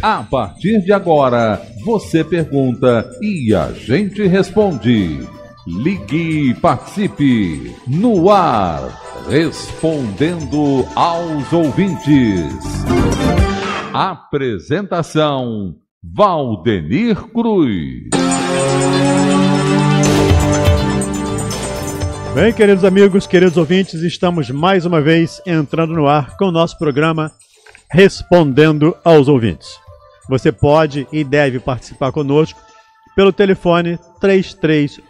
A partir de agora, você pergunta e a gente responde. Ligue e participe. No ar, respondendo aos ouvintes. Apresentação: Valdenir Cruz. Bem, queridos amigos, queridos ouvintes, estamos mais uma vez entrando no ar com o nosso programa Respondendo aos Ouvintes. Você pode e deve participar conosco pelo telefone 3386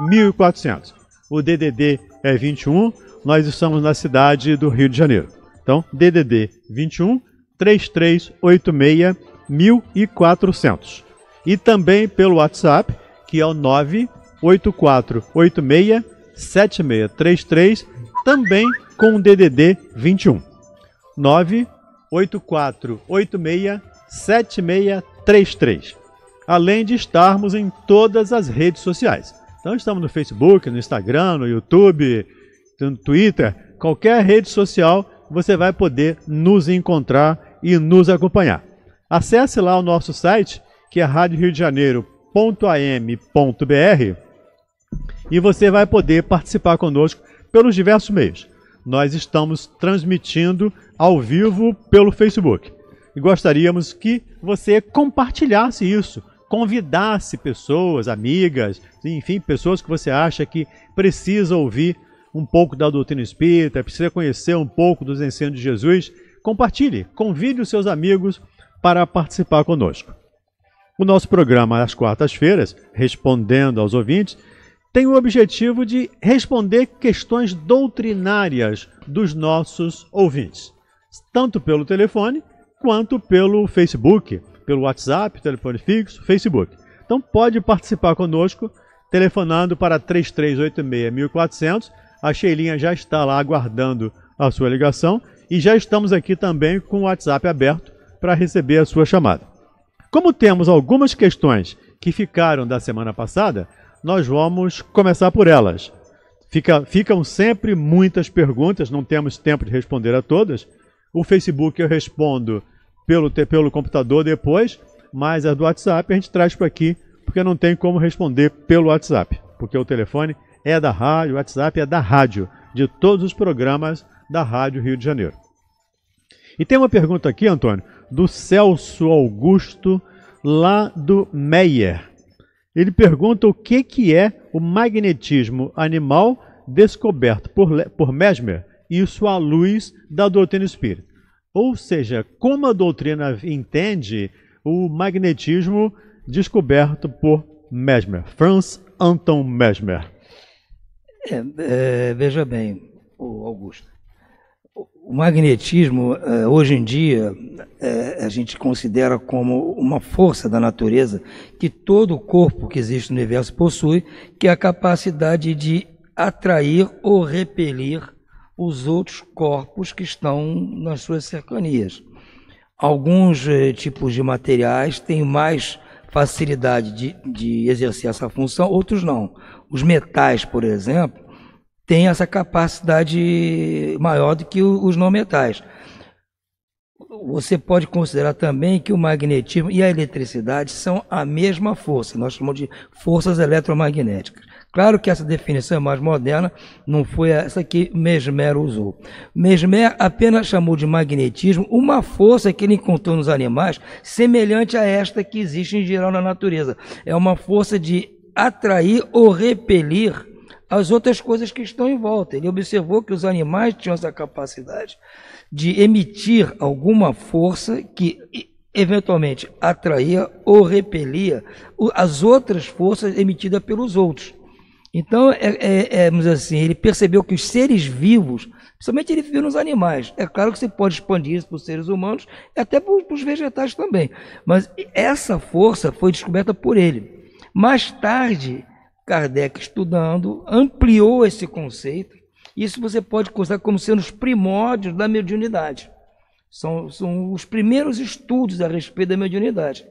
1400. O DDD é 21, nós estamos na cidade do Rio de Janeiro. Então, DDD 21 3386 1400. E também pelo WhatsApp, que é o 98486 7633, também com o DDD 21. 98486 7633. Além de estarmos em todas as redes sociais. Então estamos no Facebook, no Instagram, no YouTube, no Twitter, qualquer rede social você vai poder nos encontrar e nos acompanhar. Acesse lá o nosso site, que é radioriodejaneiro.am.br e você vai poder participar conosco pelos diversos meios. Nós estamos transmitindo ao vivo pelo Facebook. E gostaríamos que você compartilhasse isso, convidasse pessoas, amigas, enfim, pessoas que você acha que precisa ouvir um pouco da doutrina espírita, precisa conhecer um pouco dos ensinos de Jesus. Compartilhe, convide os seus amigos para participar conosco. O nosso programa às quartas-feiras, respondendo aos ouvintes, tem o objetivo de responder questões doutrinárias dos nossos ouvintes, tanto pelo telefone quanto pelo Facebook, pelo WhatsApp, telefone fixo, Facebook. Então pode participar conosco telefonando para 3386-1400. A Sheilinha já está lá aguardando a sua ligação e já estamos aqui também com o WhatsApp aberto para receber a sua chamada. Como temos algumas questões que ficaram da semana passada, nós vamos começar por elas. Fica, ficam sempre muitas perguntas, não temos tempo de responder a todas. O Facebook eu respondo pelo, pelo computador depois, mas as do WhatsApp a gente traz para aqui, porque não tem como responder pelo WhatsApp, porque o telefone é da rádio, o WhatsApp é da rádio, de todos os programas da Rádio Rio de Janeiro. E tem uma pergunta aqui, Antônio, do Celso Augusto, lá do Meyer. Ele pergunta o que, que é o magnetismo animal descoberto por, por Mesmer, isso à luz da doutrina espírita. Ou seja, como a doutrina entende o magnetismo descoberto por Mesmer, Franz Anton Mesmer? É, é, veja bem, Augusto. O magnetismo, é, hoje em dia, é, a gente considera como uma força da natureza que todo o corpo que existe no universo possui, que é a capacidade de atrair ou repelir os outros corpos que estão nas suas cercanias. Alguns eh, tipos de materiais têm mais facilidade de, de exercer essa função, outros não. Os metais, por exemplo, têm essa capacidade maior do que os não metais. Você pode considerar também que o magnetismo e a eletricidade são a mesma força, nós chamamos de forças eletromagnéticas. Claro que essa definição é mais moderna, não foi essa que Mesmer usou. Mesmer apenas chamou de magnetismo uma força que ele encontrou nos animais, semelhante a esta que existe em geral na natureza. É uma força de atrair ou repelir as outras coisas que estão em volta. Ele observou que os animais tinham essa capacidade de emitir alguma força que eventualmente atraía ou repelia as outras forças emitidas pelos outros. Então, é, é, é, vamos dizer assim, ele percebeu que os seres vivos, principalmente ele viu nos animais, é claro que você pode expandir isso para os seres humanos e até para os vegetais também, mas essa força foi descoberta por ele. Mais tarde, Kardec, estudando, ampliou esse conceito. Isso você pode considerar como sendo os primórdios da mediunidade. São, são os primeiros estudos a respeito da mediunidade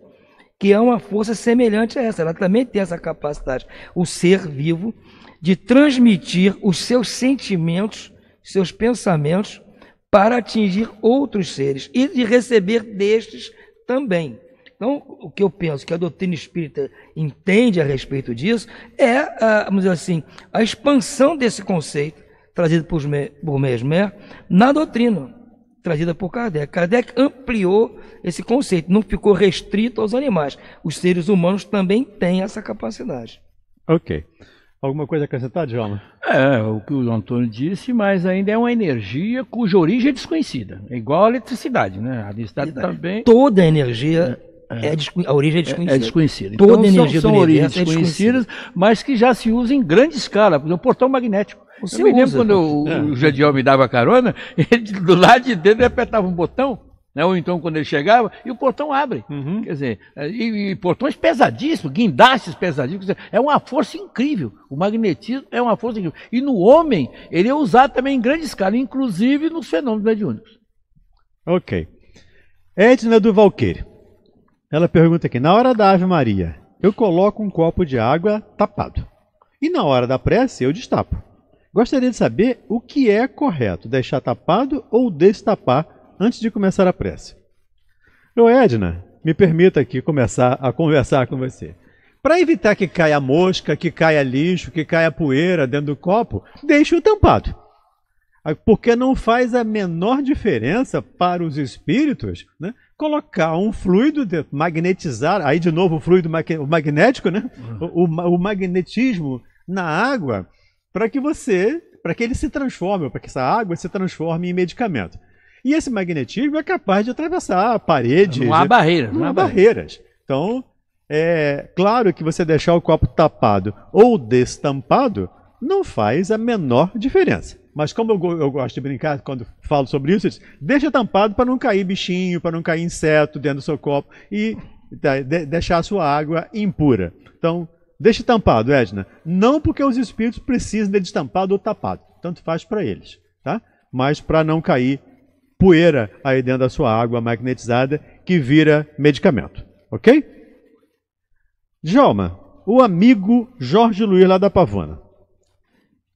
que é uma força semelhante a essa. Ela também tem essa capacidade, o ser vivo, de transmitir os seus sentimentos, seus pensamentos, para atingir outros seres e de receber destes também. Então, o que eu penso que a doutrina espírita entende a respeito disso é, ah, vamos dizer assim, a expansão desse conceito trazido por Mesmer na doutrina trazida por Kardec. Kardec ampliou esse conceito, não ficou restrito aos animais. Os seres humanos também têm essa capacidade. Ok. Alguma coisa a acrescentar, Djalma? É, o que o Antônio disse, mas ainda é uma energia cuja origem é desconhecida. É igual a eletricidade, né? A eletricidade também... Toda energia é. É, é a origem é desconhecida. É, é, desconhecida. Então, Toda são, energia são do é origens é desconhecidas, mas que já se usa em grande escala, por exemplo, o portão magnético. Você eu me lembro quando eu, o Jadiel me dava carona, ele do lado de dentro ele apertava um botão, né, ou então quando ele chegava, e o portão abre. Uhum. Quer dizer, e, e, portões pesadíssimos, guindastes pesadíssimos, dizer, é uma força incrível. O magnetismo é uma força incrível. E no homem, ele é usado também em grande escala, inclusive nos fenômenos mediúnicos. Ok. Edna né, do Valqueire. Ela pergunta aqui: na hora da Ave Maria, eu coloco um copo de água tapado. E na hora da prece, eu destapo. Gostaria de saber o que é correto, deixar tapado ou destapar antes de começar a prece. Ô Edna, me permita aqui começar a conversar com você. Para evitar que caia mosca, que caia lixo, que caia poeira dentro do copo, deixe-o tampado. Ah, porque não faz a menor diferença para os espíritos né, colocar um fluido, de, magnetizar, aí de novo o fluido magnético, né? Uhum. o, o, o magnetismo na água, para que você, para que ele se transforme, para que essa água se transforme em medicamento. E esse magnetismo é capaz de atravessar paredes parede. Não há né? barreira. Não, há, barreiras. Então, é claro que você deixar o copo tapado ou destampado não faz a menor diferença. Mas como eu, eu, gosto de brincar quando falo sobre isso, diz, deixa tampado para não cair bichinho, para não cair inseto dentro do seu copo e de, deixar a sua água impura. Então, deixe tampado, Edna. Não porque os espíritos precisam de destampado ou tapado. Tanto faz para eles, tá? Mas para não cair poeira aí dentro da sua água magnetizada que vira medicamento, ok? Djalma, o amigo Jorge Luiz lá da Pavana.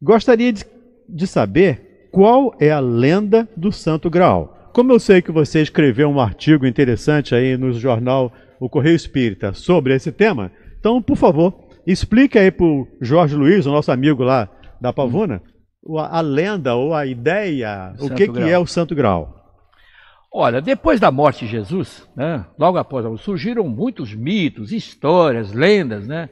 Gostaria de de saber qual é a lenda do Santo Graal. Como eu sei que você escreveu um artigo interessante aí no jornal O Correio Espírita sobre esse tema, então, por favor, explique aí para o Jorge Luiz, o nosso amigo lá da Pavuna, hum. a, a, lenda ou a ideia, o, o que, que é o Santo Graal. Olha, depois da morte de Jesus, né, logo após a surgiram muitos mitos, histórias, lendas, né?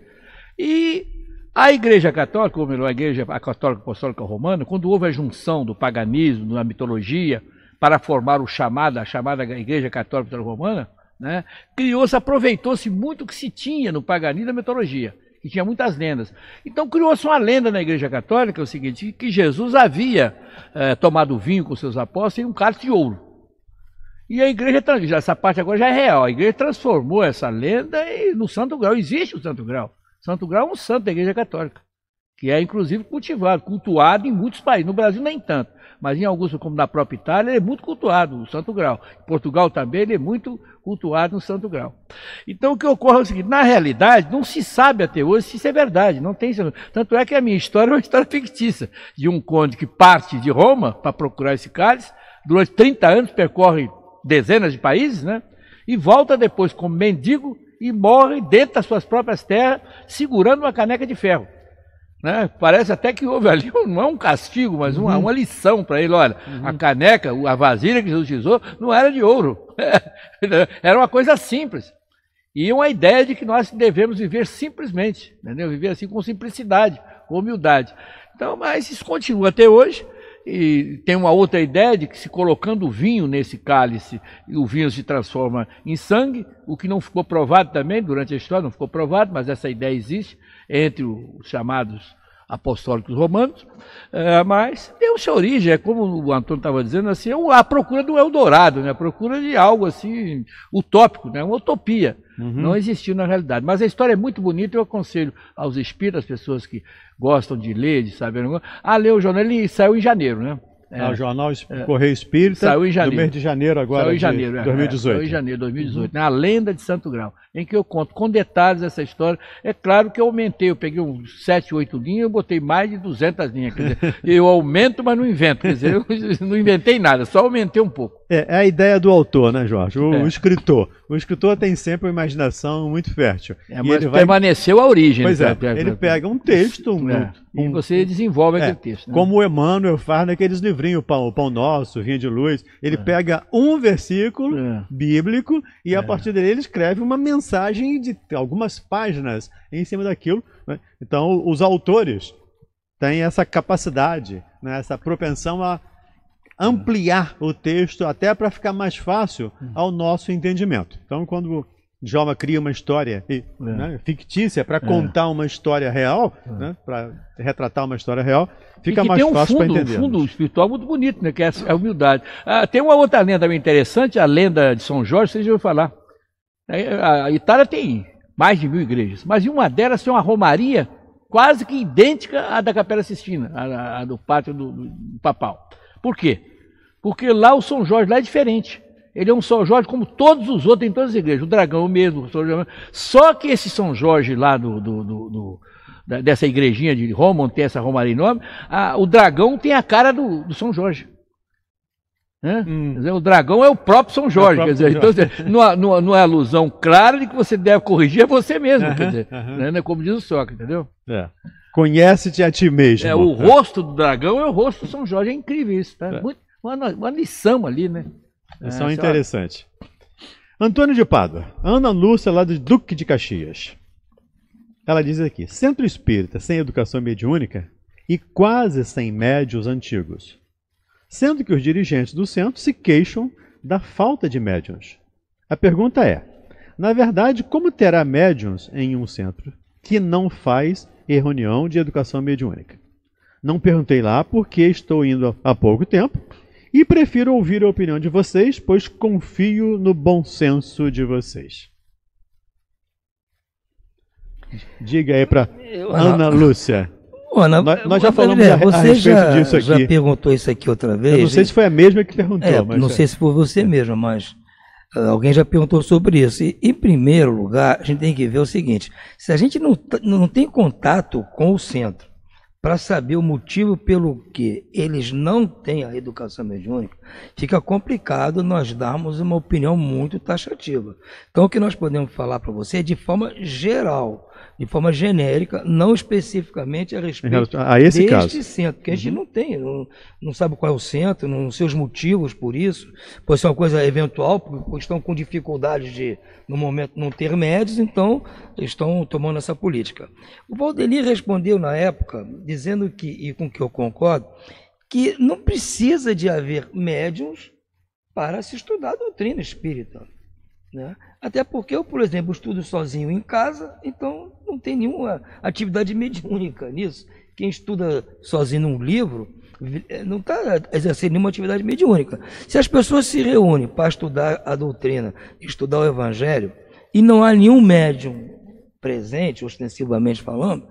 E a Igreja Católica, ou melhor, a Igreja Católica Apostólica Romana, quando houve a junção do paganismo, da mitologia, para formar o chamado, a chamada Igreja Católica Romana, né, criou-se, aproveitou-se muito o que se tinha no paganismo da mitologia, que tinha muitas lendas. Então criou-se uma lenda na Igreja Católica, é o seguinte, que Jesus havia eh, tomado vinho com seus apóstolos em um cálice de ouro. E a igreja, essa parte agora já é real, a igreja transformou essa lenda e no santo grau, existe o santo grau. Santo Grau é um santo da Igreja Católica, que é inclusive cultivado, cultuado em muitos países. No Brasil nem tanto, mas em alguns, como na própria Itália, ele é muito cultuado, o Santo Grau. Em Portugal também ele é muito cultuado no Santo Grau. Então o que ocorre é o seguinte, na realidade, não se sabe até hoje se isso é verdade, não tem Tanto é que a minha história é uma história fictícia, de um conde que parte de Roma para procurar esse cálice, durante 30 anos percorre dezenas de países, né? E volta depois como mendigo e morrem dentro das suas próprias terras, segurando uma caneca de ferro. Né? Parece até que houve ali, não é um castigo, mas uma, uhum. uma lição para ele. Olha, uhum. a caneca, a vasilha que Jesus usou, não era de ouro. era uma coisa simples. E uma ideia de que nós devemos viver simplesmente, entendeu? viver assim com simplicidade, com humildade. Então, mas isso continua até hoje e tem uma outra ideia de que se colocando vinho nesse cálice, o vinho se transforma em sangue, o que não ficou provado também durante a história, não ficou provado, mas essa ideia existe entre os chamados apostólicos romanos, é, mas tem sua origem, é como o Antônio estava dizendo, assim, é a procura do Eldorado, né? a procura de algo assim utópico, né? uma utopia. Uhum. Não existiu na realidade. Mas a história é muito bonita, eu aconselho aos espíritos, às pessoas que gostam de ler, de saber, a ler o jornal, ele saiu em janeiro, né? É, jornal é. Correio Espírita. Saiu em janeiro. Do mês de janeiro agora. Saiu em janeiro, de 2018. É, saiu em janeiro de 2018. Uhum. Na né? Lenda de Santo Grau, em que eu conto com detalhes essa história. É claro que eu aumentei, eu peguei uns 7, 8 linhas, eu botei mais de 200 linhas. Quer dizer, eu aumento, mas não invento. Quer dizer, eu não inventei nada, só aumentei um pouco. É, é a ideia do autor, né, Jorge? O, é. o escritor o escritor tem sempre uma imaginação muito fértil. É, mas ele permaneceu a origem. Pois tá? é, ele pega um texto. Um, é, um... e você desenvolve é, aquele texto. Né? Como o Emmanuel faz naqueles livrinhos, o Pão, o Pão Nosso, vinho de Luz. Ele é. pega um versículo é. bíblico e a é. partir dele ele escreve uma mensagem de algumas páginas em cima daquilo. Né? Então, os autores têm essa capacidade, né? essa propensão a ampliar o texto até para ficar mais fácil uhum. ao nosso entendimento. Então, quando Djalma cria uma história é. né, fictícia para é. contar é. uma história real, é. né, para retratar uma história real, fica mais um fácil para entender. Tem um fundo espiritual muito bonito, né, que é, é a humildade. Ah, tem uma outra lenda bem interessante, a lenda de São Jorge, vocês já ouviram falar. É, a Itália tem mais de mil igrejas, mas uma delas tem uma romaria quase que idêntica à da Capela Sistina, a do pátio do, do papal. Por quê? Porque lá o São Jorge lá é diferente. Ele é um São Jorge como todos os outros em todas as igrejas. O dragão é o mesmo, o São Jorge. É Só que esse São Jorge lá do, do, do, do dessa igrejinha de Roma, onde tem essa romaria enorme, a, o dragão tem a cara do, do São Jorge. Hum. Dizer, o dragão é o próprio São é Jorge. É quer dizer, Então, não, não, não é alusão clara de que você deve corrigir é você mesmo. Uhum, quer dizer, uhum. né? Como diz o Sócrates, entendeu? É. Conhece-te a ti mesmo. É, o rosto do dragão é o rosto de São Jorge, é incrível isso. Tá? É. Muito, uma, uma lição ali, né? Lição é, é interessante. Antônio de Pádua, Ana Lúcia, lá do Duque de Caxias. Ela diz aqui: centro espírita sem educação mediúnica e quase sem médios antigos, sendo que os dirigentes do centro se queixam da falta de médiums. A pergunta é: na verdade, como terá médiums em um centro que não faz e reunião de educação mediúnica. Não perguntei lá porque estou indo há pouco tempo e prefiro ouvir a opinião de vocês, pois confio no bom senso de vocês. Diga aí para Ana Lúcia. Ana, nós, nós, já falamos a, a disso aqui. já, perguntou isso aqui outra vez. Eu não sei se foi a mesma que perguntou. É, não é. sei se foi você mesmo, mas ah, alguém já perguntou sobre isso. E, em primeiro lugar, a gente tem que ver o seguinte: se a gente não, não tem contato com o centro, para saber o motivo pelo que eles não têm a educação mediúnica, fica complicado nós darmos uma opinião muito taxativa. Então, o que nós podemos falar para você é de forma geral, de forma genérica, não especificamente a respeito a esse deste caso. centro, que a gente uhum. não tem, não, não, sabe qual é o centro, não sei os motivos por isso, pode ser uma coisa eventual, porque estão com dificuldades de, no momento, não ter médios, então estão tomando essa política. O Valdeli respondeu na época dizendo que, e com que eu concordo, que não precisa de haver médiums para se estudar a doutrina espírita. Né? Até porque eu, por exemplo, estudo sozinho em casa, então não tem nenhuma atividade mediúnica nisso. Quem estuda sozinho num livro eh, não está exercendo nenhuma atividade mediúnica. Se as pessoas se reúnem para estudar a doutrina, estudar o evangelho, e não há nenhum médium presente, ostensivamente falando,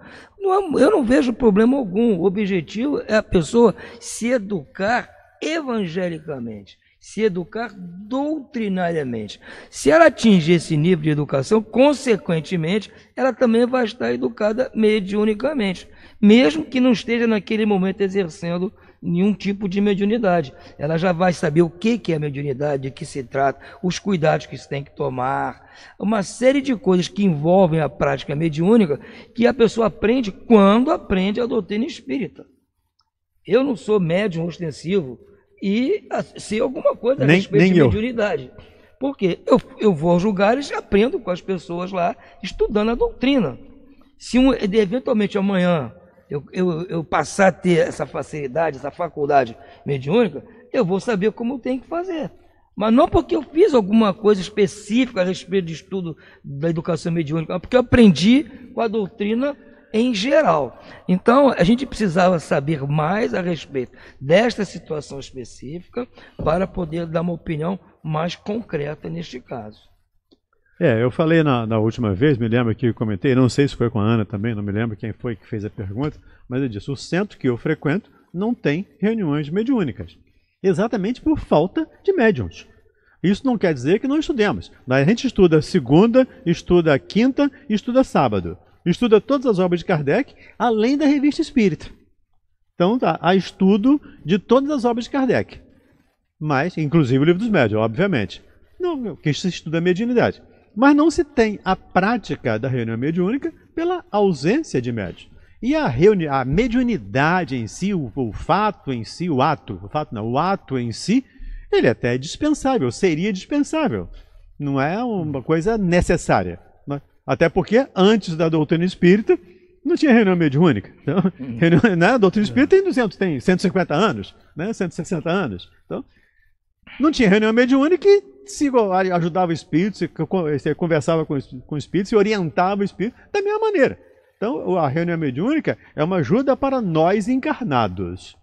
não, é, eu não vejo problema algum. O objetivo é a pessoa se educar evangelicamente, se educar doutrinariamente. Se ela atingir esse nível de educação, consequentemente, ela também vai estar educada mediunicamente, mesmo que não esteja naquele momento exercendo nenhum tipo de mediunidade. Ela já vai saber o que, que é mediunidade, de que se trata, os cuidados que se tem que tomar, uma série de coisas que envolvem a prática mediúnica que a pessoa aprende quando aprende a doutrina espírita. Eu não sou médium ostensivo e ah, sei alguma coisa nem, a respeito nem de eu. mediunidade. Porque eu, eu vou aos lugares e aprendo com as pessoas lá, estudando a doutrina. Se um, eventualmente amanhã eu, eu, eu passar a ter essa facilidade, essa faculdade mediúnica, eu vou saber como eu tenho que fazer. Mas não porque eu fiz alguma coisa específica a respeito de estudo da educação mediúnica, mas porque eu aprendi com a doutrina em geral. Então, a gente precisava saber mais a respeito desta situação específica para poder dar uma opinião mais concreta neste caso. É, eu falei na, na, última vez, me lembro que eu comentei, não sei se foi com a Ana também, não me lembro quem foi que fez a pergunta, mas eu disse: o centro que eu frequento não tem reuniões mediúnicas, exatamente por falta de médiums. Isso não quer dizer que não estudemos. A gente estuda segunda, estuda quinta, estuda sábado, estuda todas as obras de Kardec, além da revista Espírita. Então, tá, há estudo de todas as obras de Kardec, mas, inclusive o livro dos médiums, obviamente. Não, que se estuda a mediunidade mas não se tem a prática da reunião mediúnica pela ausência de médium. E a, reuni a mediunidade em si, o, o, fato em si, o ato, o fato não, o ato em si, ele é até é dispensável, seria dispensável. Não é uma coisa necessária. Né? Até porque antes da doutrina espírita não tinha reunião mediúnica. Então, uhum. reunião, né? a doutrina espírita tem 200, tem 150 anos, né? 160 anos. Então, não tinha reunião mediúnica e se ajudava o espírito, se conversava com o espírito, se orientava o espírito da mesma maneira. Então, a reunião mediúnica é uma ajuda para nós encarnados.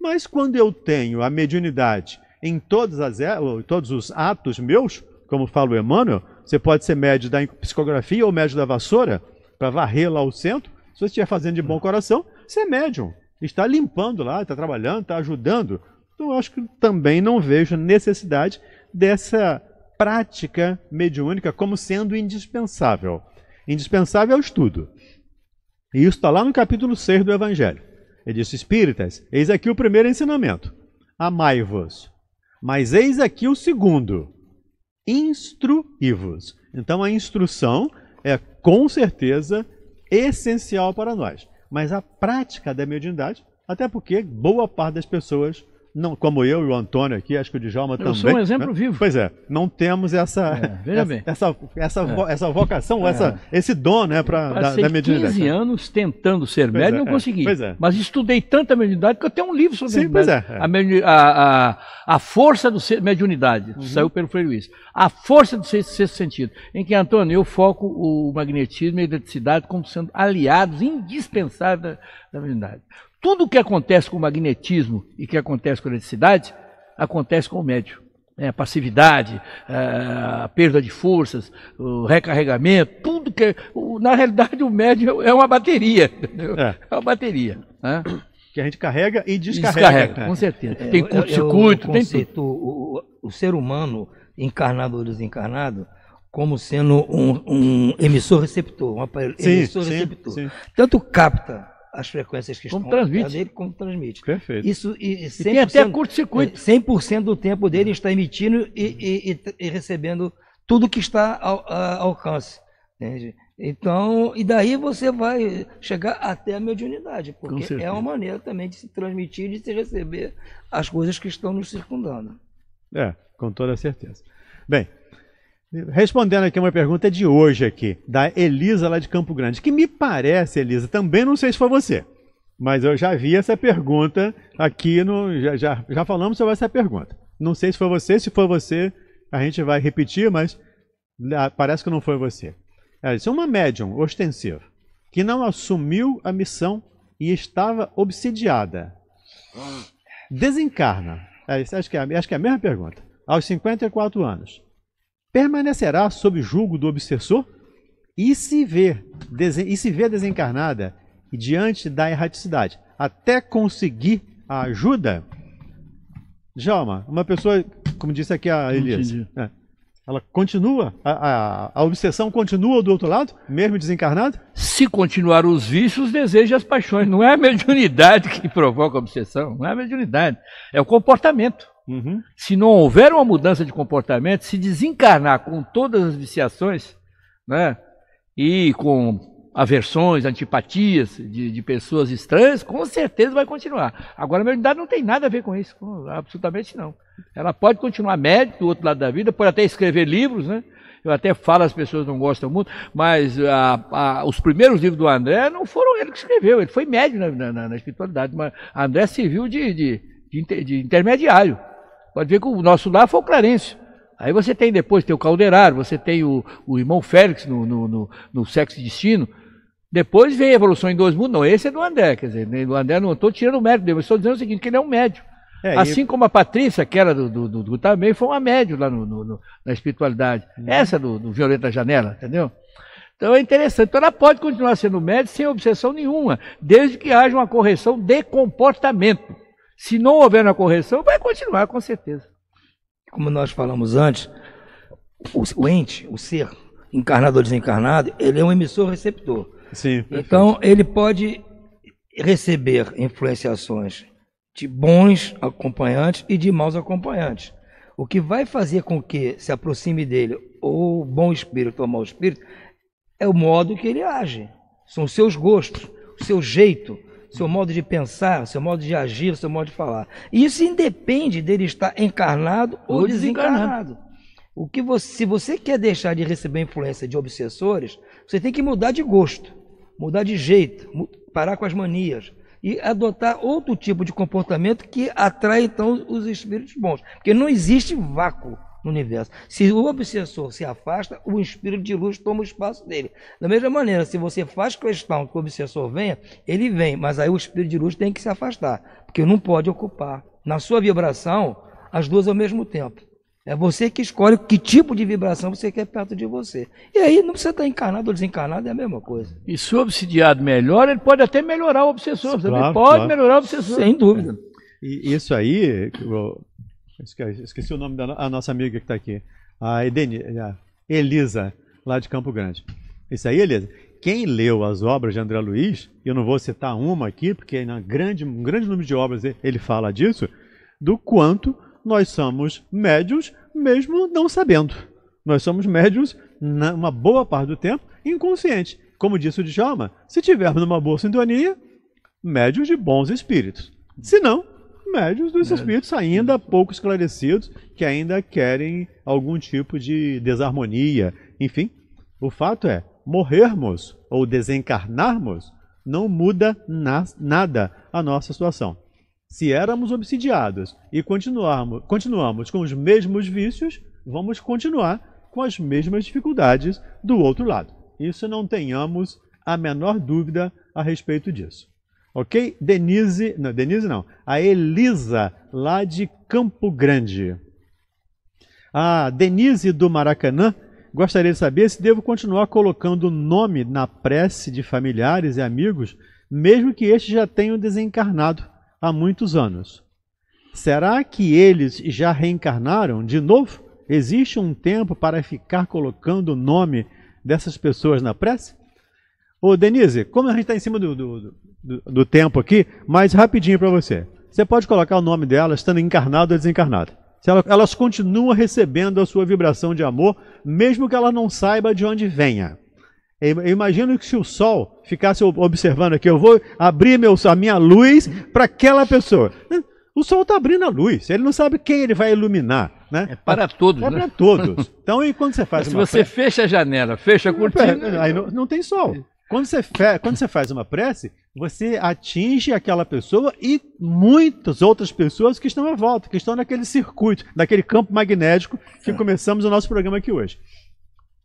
Mas quando eu tenho a mediunidade em todas as, todos os atos meus, como fala o Emmanuel, você pode ser médio da psicografia ou médio da vassoura, para varrer lá o centro. Se você estiver fazendo de bom coração, você é médium. Está limpando lá, está trabalhando, está ajudando. Então, eu acho que também não vejo necessidade dessa prática mediúnica como sendo indispensável. Indispensável é o estudo. E isso está lá no capítulo 6 do Evangelho. Ele diz: Espíritas, eis aqui o primeiro ensinamento. Amai-vos. Mas eis aqui o segundo. Instruí-vos. Então a instrução é com certeza essencial para nós. Mas a prática da mediunidade, até porque boa parte das pessoas não, como eu e o Antônio aqui, acho que o Djalma eu também. Sou um exemplo né? vivo. Pois é, não temos essa é, veja essa, bem. essa, essa, é. vo, essa vocação, é. essa, esse dom né, pra, da, da mediunidade. 15 anos tentando ser pois médium e não é, consegui. É. Mas estudei tanta mediunidade que eu tenho um livro sobre Sim, Pois é, é, a, medi a, a, a, força do ser, mediunidade, uhum. saiu pelo Frei Luiz. A força do sexto, sexto sentido, em que, Antônio, eu foco o magnetismo e a eletricidade como sendo aliados indispensáveis da, da mediunidade. Tudo o que acontece com o magnetismo e que acontece com a eletricidade, acontece com o médio, é, a passividade, é, a perda de forças, o recarregamento, tudo que. É, na realidade, o médio é uma bateria. É, é uma bateria. Né? Que a gente carrega e descarrega. descarrega né? com certeza. É, tem curto-circuito, tem tudo. O, o, ser humano, encarnado ou desencarnado, como sendo um, um emissor-receptor, um aparelho emissor-receptor. Tanto capta as frequências que como estão transmite. dele, como transmite. Perfeito. Isso, e, e tem até curto-circuito. 100% é, do tempo dele está emitindo e, e, e recebendo tudo que está ao, ao alcance. Entende? Então, e daí você vai chegar até a mediunidade, porque é uma maneira também de se transmitir, de se receber as coisas que estão nos circundando. É, com toda certeza. Bem, Respondendo aqui uma pergunta de hoje aqui, da Elisa lá de Campo Grande, que me parece, Elisa, também não sei se foi você, mas eu já vi essa pergunta aqui, no, já, já, já falamos sobre essa pergunta. Não sei se foi você, se foi você, a gente vai repetir, mas ah, parece que não foi você. Ela disse, uma médium ostensiva, que não assumiu a missão e estava obsidiada, desencarna, acho que é, acho que é a mesma pergunta, aos 54 anos permanecerá sob julgo do obsessor e se vê, e se vê desencarnada e diante da erraticidade, até conseguir a ajuda. Jalma, uma pessoa, como disse aqui a Elias, é, ela continua, a, a, a, obsessão continua do outro lado, mesmo desencarnado? Se continuar os vícios, deseja as paixões. Não é a mediunidade que provoca a obsessão, não é a mediunidade, é o comportamento. Uhum. Se não houver uma mudança de comportamento, se desencarnar com todas as viciações, né? E com aversões, antipatias de, de pessoas estranhas, com certeza vai continuar. Agora, a mediunidade não tem nada a ver com isso, absolutamente não. Ela pode continuar médico do outro lado da vida, pode até escrever livros, né? Eu até falo, as pessoas não gostam muito, mas a, a, os primeiros livros do André não foram ele que escreveu, ele foi médio na, na, na espiritualidade, mas André serviu de, de, de, inter, de intermediário. Pode ver que o nosso lá foi o Clarêncio. Aí você tem depois tem o Calderar, você tem o, o irmão Félix no, no, no, no Sexo e Destino. Depois veio a evolução em dois mundos. Não, esse é do André, quer dizer, do André não estou tirando o mérito dele, mas estou dizendo o seguinte, que ele é um médio. É, assim e... como a Patrícia, que era do, do, do, do também, foi uma médio lá no, no, no na espiritualidade. Uhum. Essa do, do Violeta Janela, entendeu? Então é interessante. Então ela pode continuar sendo médio sem obsessão nenhuma, desde que haja uma correção de comportamento. Se não houver uma correção, vai continuar com certeza. Como nós falamos antes, o, ente, o ser encarnado ou desencarnado, ele é um emissor receptor. Sim, então ele pode receber influenciações de bons acompanhantes e de maus acompanhantes. O que vai fazer com que se aproxime dele ou bom espírito ou mau espírito é o modo que ele age. São os seus gostos, o seu jeito, seu modo de pensar, seu modo de agir, seu modo de falar. Isso independe dele estar encarnado ou, ou desencarnado. desencarnado. O que você, se você quer deixar de receber influência de obsessores, você tem que mudar de gosto, mudar de jeito, parar com as manias e adotar outro tipo de comportamento que atrai então os espíritos bons, porque não existe vácuo no universo. Se o obsessor se afasta, o espírito de luz toma o espaço dele. Da mesma maneira, se você faz questão que o obsessor venha, ele vem, mas aí o espírito de luz tem que se afastar, porque não pode ocupar na sua vibração as duas ao mesmo tempo. É você que escolhe que tipo de vibração você quer perto de você. E aí não precisa estar encarnado ou desencarnado, é a mesma coisa. E se o obsidiado melhora, ele pode até melhorar o obsessor. Claro, pode claro. melhorar o obsessor. Sem dúvida. É. E isso aí, Esqueci, esqueci o nome da a nossa amiga que está aqui. A, Edeni, a Elisa, lá de Campo Grande. Isso aí, Elisa. Quem leu as obras de André Luiz, eu não vou citar uma aqui, porque é na grande, um grande número de obras ele fala disso, do quanto nós somos médios, mesmo não sabendo. Nós somos médios, na, uma boa parte do tempo, inconsciente. Como disse o Djalma, se tivermos uma boa sintonia, médios de bons espíritos. Se não, médios dos espíritos ainda pouco esclarecidos, que ainda querem algum tipo de desarmonia. Enfim, o fato é, morrermos ou desencarnarmos não muda na, nada a nossa situação. Se éramos obsidiados e continuarmos, continuamos com os mesmos vícios, vamos continuar com as mesmas dificuldades do outro lado. Isso não tenhamos a menor dúvida a respeito disso. Ok? Denise, não, Denise não. A Elisa, lá de Campo Grande. A Denise do Maracanã gostaria de saber se devo continuar colocando o nome na prece de familiares e amigos, mesmo que estes já tenham desencarnado há muitos anos. Será que eles já reencarnaram de novo? Existe um tempo para ficar colocando o nome dessas pessoas na prece? Ô Denise, como a gente está em cima do, do, do, tempo aqui, mas rapidinho para você. Você pode colocar o nome dela estando encarnado ou desencarnado. Ela, elas continuam recebendo a sua vibração de amor, mesmo que ela não saiba de onde venha. Eu imagino que se o sol ficasse observando aqui, eu vou abrir meu, a minha luz para aquela pessoa. Né? O sol está abrindo a luz, ele não sabe quem ele vai iluminar. Né? É para todos. É né? para todos. Então, e quando você faz Mas uma Se você prece... fecha a janela, fecha a cortina. Aí não, não tem sol. Quando você, fe... quando você faz uma prece, você atinge aquela pessoa e muitas outras pessoas que estão à volta, que estão naquele circuito, naquele campo magnético que começamos o nosso programa aqui hoje.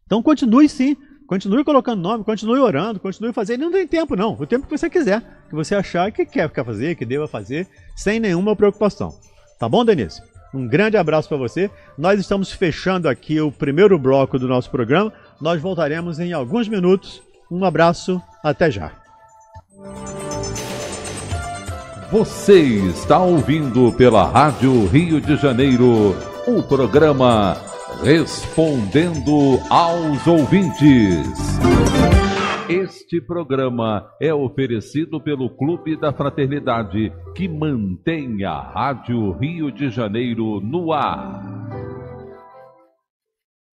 Então continue sim, continue colocando nome, continue orando, continue fazendo. Não tem tempo não, o tempo que você quiser, que você achar que quer, ficar fazer, que deva fazer, sem nenhuma preocupação. Tá bom, Denise? Um grande abraço para você. Nós estamos fechando aqui o primeiro bloco do nosso programa. Nós voltaremos em alguns minutos. Um abraço, até já. Você está ouvindo pela Rádio Rio de Janeiro o programa Respondendo aos Ouvintes. Este programa é oferecido pelo Clube da Fraternidade, que mantém a Rádio Rio de Janeiro no ar.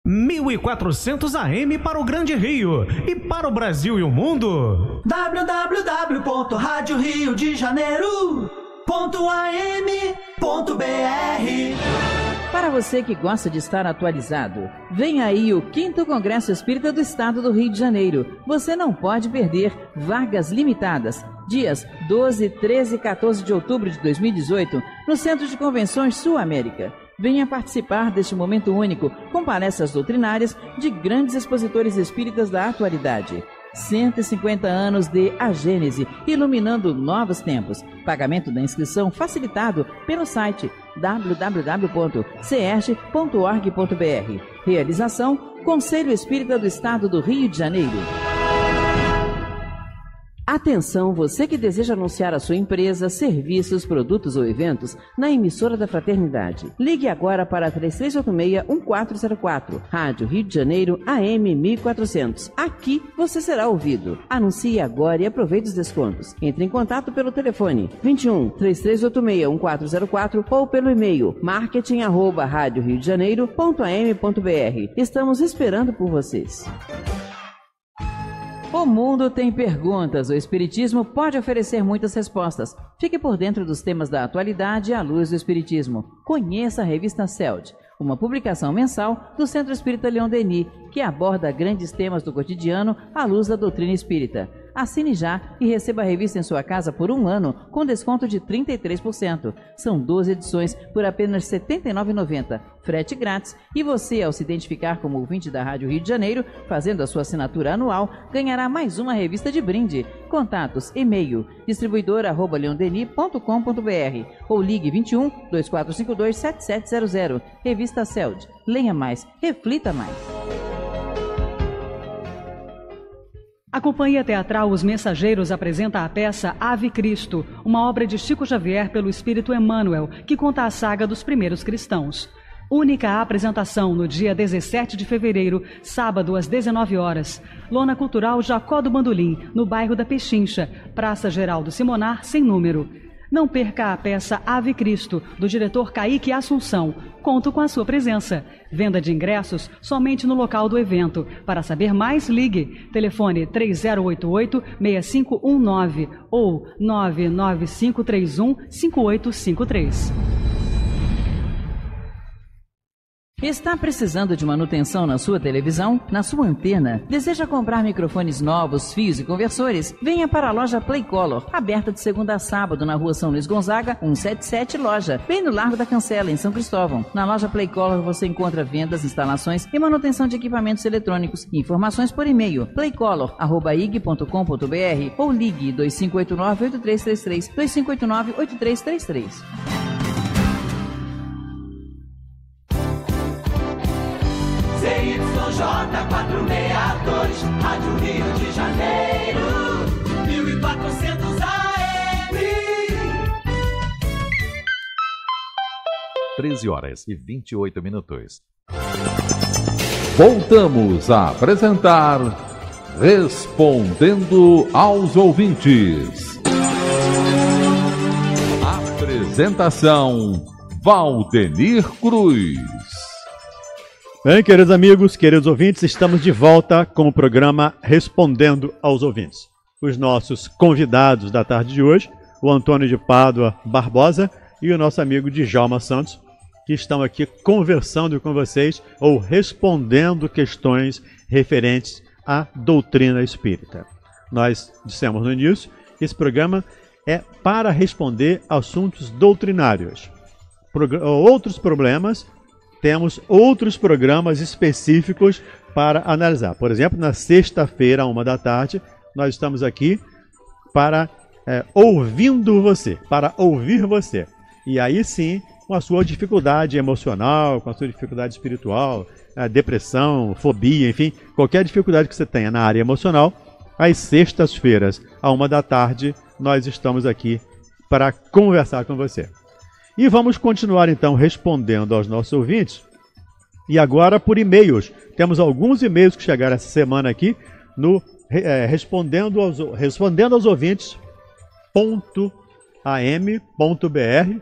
1400 AM para o Grande Rio e para o Brasil e o mundo. www.radioriodejaneiro.am.br para você que gosta de estar atualizado, vem aí o 5 Congresso Espírita do Estado do Rio de Janeiro. Você não pode perder vagas limitadas. Dias 12, 13 e 14 de outubro de 2018, no Centro de Convenções Sul América. Venha participar deste momento único com palestras doutrinárias de grandes expositores espíritas da atualidade. 150 anos de A Gênese, iluminando novos tempos. Pagamento da inscrição facilitado pelo site www.cierge.org.br. Realização: Conselho Espírita do Estado do Rio de Janeiro. Atenção, você que deseja anunciar a sua empresa, serviços, produtos ou eventos na emissora da Fraternidade. Ligue agora para 3386-1404, Rádio Rio de Janeiro, AM 1400. Aqui você será ouvido. Anuncie agora e aproveite os descontos. Entre em contato pelo telefone 21 3386 1404 ou pelo e-mail marketing arroba, Estamos esperando por vocês. O mundo tem perguntas, o Espiritismo pode oferecer muitas respostas. Fique por dentro dos temas da atualidade à luz do Espiritismo. Conheça a revista CELD, uma publicação mensal do Centro Espírita Leão Denis, que aborda grandes temas do cotidiano à luz da doutrina espírita. Assine já e receba a revista em sua casa por um ano com desconto de 33%. São 12 edições por apenas R$ 79,90. Frete grátis e você, ao se identificar como ouvinte da Rádio Rio de Janeiro, fazendo a sua assinatura anual, ganhará mais uma revista de brinde. Contatos, e-mail, distribuidor.leondeni.com.br ou ligue 21 2452 7700. Revista Celd. Lenha mais, reflita mais. A companhia teatral Os Mensageiros apresenta a peça Ave Cristo, uma obra de Chico Xavier pelo espírito Emmanuel, que conta a saga dos primeiros cristãos. Única apresentação no dia 17 de fevereiro, sábado às 19 horas, Lona Cultural Jacó do Bandolim, no bairro da Pechincha, Praça Geraldo Simonar, sem número. Não perca a peça Ave Cristo, do diretor Kaique Assunção. Conto com a sua presença. Venda de ingressos somente no local do evento. Para saber mais, ligue. Telefone 3088-6519 ou 99531-5853. Está precisando de manutenção na sua televisão, na sua antena? Deseja comprar microfones novos, fios e conversores? Venha para a loja Playcolor, aberta de segunda a sábado na rua São Luís Gonzaga, 177 Loja, bem no Largo da Cancela, em São Cristóvão. Na loja Playcolor você encontra vendas, instalações e manutenção de equipamentos eletrônicos. Informações por e-mail playcolor.ig.com.br ou ligue 2589-8333, 2589-8333. J462, Rádio Rio de Janeiro, 1400 AM. 13 horas e 28 minutos. Voltamos a apresentar Respondendo aos Ouvintes. Apresentação Valdenir Cruz. Bem, queridos amigos, queridos ouvintes, estamos de volta com o programa Respondendo aos Ouvintes. Os nossos convidados da tarde de hoje, o Antônio de Pádua Barbosa e o nosso amigo Djalma Santos, que estão aqui conversando com vocês ou respondendo questões referentes à doutrina espírita. Nós dissemos no início que esse programa é para responder assuntos doutrinários, outros problemas temos outros programas específicos para analisar. Por exemplo, na sexta-feira, uma da tarde, nós estamos aqui para é, ouvindo você, para ouvir você. E aí sim, com a sua dificuldade emocional, com a sua dificuldade espiritual, é, depressão, fobia, enfim, qualquer dificuldade que você tenha na área emocional, às sextas-feiras, à uma da tarde, nós estamos aqui para conversar com você. E vamos continuar então respondendo aos nossos ouvintes. E agora por e-mails. Temos alguns e-mails que chegaram essa semana aqui no é, respondendo, aos, respondendo aos ouvintes. Ponto am.br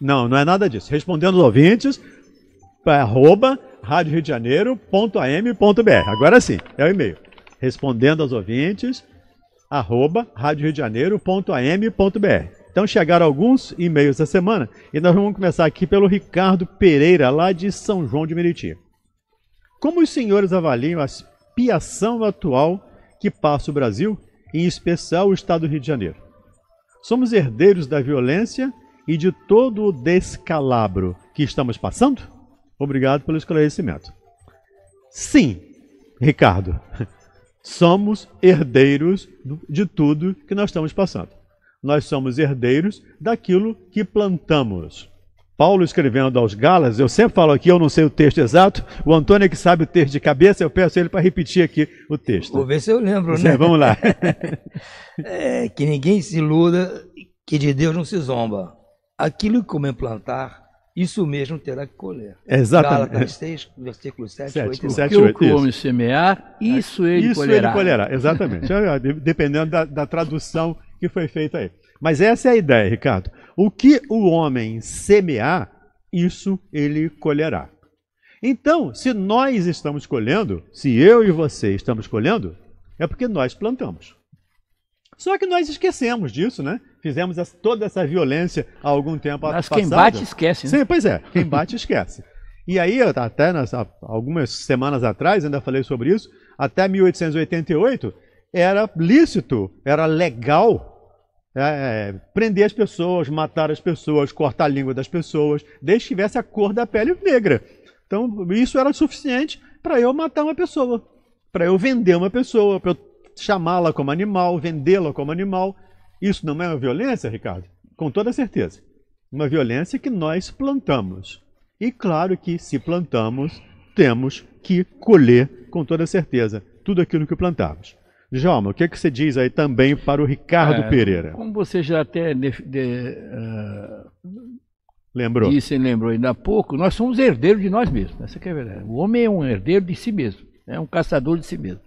Não, não é nada disso. Respondendo aos ouvintes, arroba rádio Rio de br Agora sim, é o e-mail. Respondendo aos ouvintes, arroba rádio Rio de br então chegaram alguns e-mails da semana e nós vamos começar aqui pelo Ricardo Pereira, lá de São João de Meriti. Como os senhores avaliam a expiação atual que passa o Brasil, em especial o estado do Rio de Janeiro? Somos herdeiros da violência e de todo o descalabro que estamos passando? Obrigado pelo esclarecimento. Sim, Ricardo, somos herdeiros de tudo que nós estamos passando nós somos herdeiros daquilo que plantamos. Paulo escrevendo aos Galas, eu sempre falo aqui, eu não sei o texto exato, o Antônio é que sabe o texto de cabeça, eu peço ele para repetir aqui o texto. Vou ver se eu lembro, né? Vamos lá. é, que ninguém se iluda, que de Deus não se zomba. Aquilo que comer plantar, isso mesmo terá que colher. Exatamente. Gálatas 6, versículo 7, 7 8 e 7, O que o homem semear, isso ele isso colherá. Isso ele colherá, exatamente. Então, é, dependendo da, da tradução que foi feito aí. Mas essa é a ideia, Ricardo. O que o homem semear, isso ele colherá. Então, se nós estamos colhendo, se eu e você estamos colhendo, é porque nós plantamos. Só que nós esquecemos disso, né? Fizemos essa, toda essa violência há algum tempo atrás. Mas passado. quem bate esquece, né? Sim, pois é, quem bate esquece. E aí, até nas, algumas semanas atrás, ainda falei sobre isso, até 1888 era lícito, era legal é, é, prender as pessoas, matar as pessoas, cortar a língua das pessoas, desde que tivesse a cor da pele negra. Então, isso era suficiente para eu matar uma pessoa, para eu vender uma pessoa, para eu chamá-la como animal, vendê-la como animal. Isso não é uma violência, Ricardo? Com toda certeza. Uma violência que nós plantamos. E claro que, se plantamos, temos que colher com toda certeza tudo aquilo que plantamos. Djalma, o que, é que você diz aí também para o Ricardo é, Pereira? Como você já até de, de, uh, lembrou. disse e lembrou ainda há pouco, nós somos herdeiros de nós mesmos. Essa né? que é a verdade. Né? O homem é um herdeiro de si mesmo, é um caçador de si mesmo.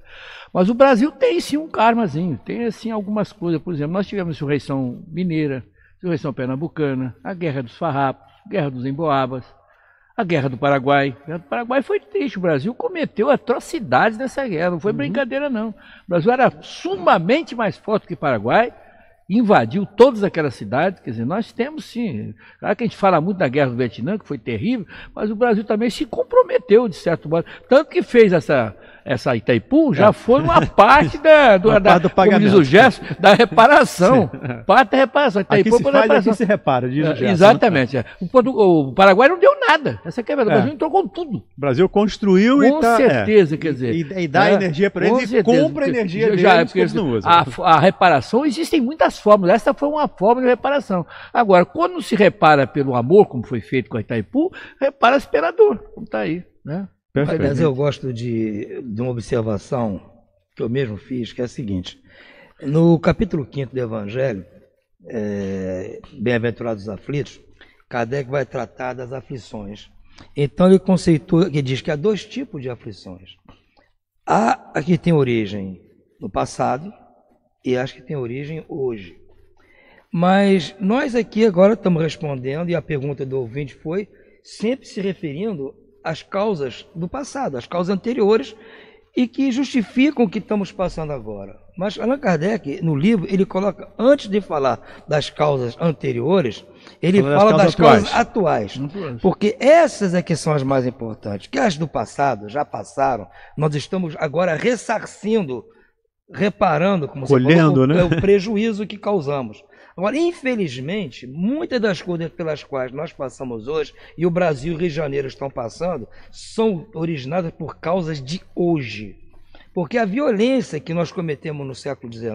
Mas o Brasil tem sim um karmazinho, tem assim algumas coisas. Por exemplo, nós tivemos a insurreição mineira, a insurreição pernambucana, a guerra dos farrapos, guerra dos emboabas a Guerra do Paraguai. A Guerra do Paraguai foi triste. O Brasil cometeu atrocidades nessa guerra. Não foi uhum. brincadeira, não. O Brasil era sumamente mais forte que o Paraguai. Invadiu todas aquelas cidades. Quer dizer, nós temos sim. Claro que a gente fala muito da Guerra do Vietnã, que foi terrível, mas o Brasil também se comprometeu, de certo modo. Tanto que fez essa essa Itaipu já é. foi uma parte da, do, uma da, parte do pagamento. Como diz o gesto, da reparação. Sim. parte da reparação. Itaipu aqui se faz, reparação. Aqui se repara, diz o é, gesto, Exatamente. Né? O, o, Paraguai não deu nada. Essa é a quebrada. O é. Brasil entrou com tudo. O Brasil construiu com e tá, é. certeza, é. quer dizer. E, e dá é, energia para eles certeza, e compra energia deles porque, eles não usam. A, a, reparação, existem muitas fórmulas. Essa foi uma forma de reparação. Agora, quando se repara pelo amor, como foi feito com a Itaipu, repara-se pela dor, como está aí. Né? Perfeito. Aliás, eu gosto de, de uma observação que eu mesmo fiz, que é a seguinte. No capítulo 5 do Evangelho, é, Bem-aventurados aflitos, Kardec vai tratar das aflições. Então ele conceitua, ele diz que há dois tipos de aflições. Há a que tem origem no passado e as que tem origem hoje. Mas nós aqui agora estamos respondendo, e a pergunta do ouvinte foi, sempre se referindo as causas do passado, as causas anteriores e que justificam o que estamos passando agora. Mas Allan Kardec, no livro, ele coloca, antes de falar das causas anteriores, ele fala das causas, das causas atuais. Porque essas é que são as mais importantes. Que as do passado já passaram, nós estamos agora ressarcindo, reparando, como Colhendo, falou, o, né? o prejuízo que causamos. Agora, infelizmente, muitas das coisas pelas quais nós passamos hoje e o Brasil e o Rio de Janeiro estão passando são originadas por causas de hoje. Porque a violência que nós cometemos no século XIX,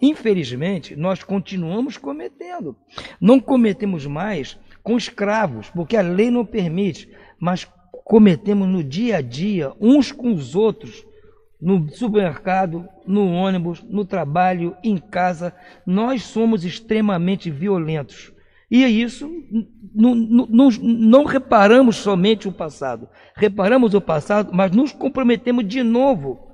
infelizmente, nós continuamos cometendo. Não cometemos mais com escravos, porque a lei não permite, mas cometemos no dia a dia, uns com os outros, no supermercado, no ônibus, no trabalho, em casa. Nós somos extremamente violentos. E é isso não, não, não, reparamos somente o passado. Reparamos o passado, mas nos comprometemos de novo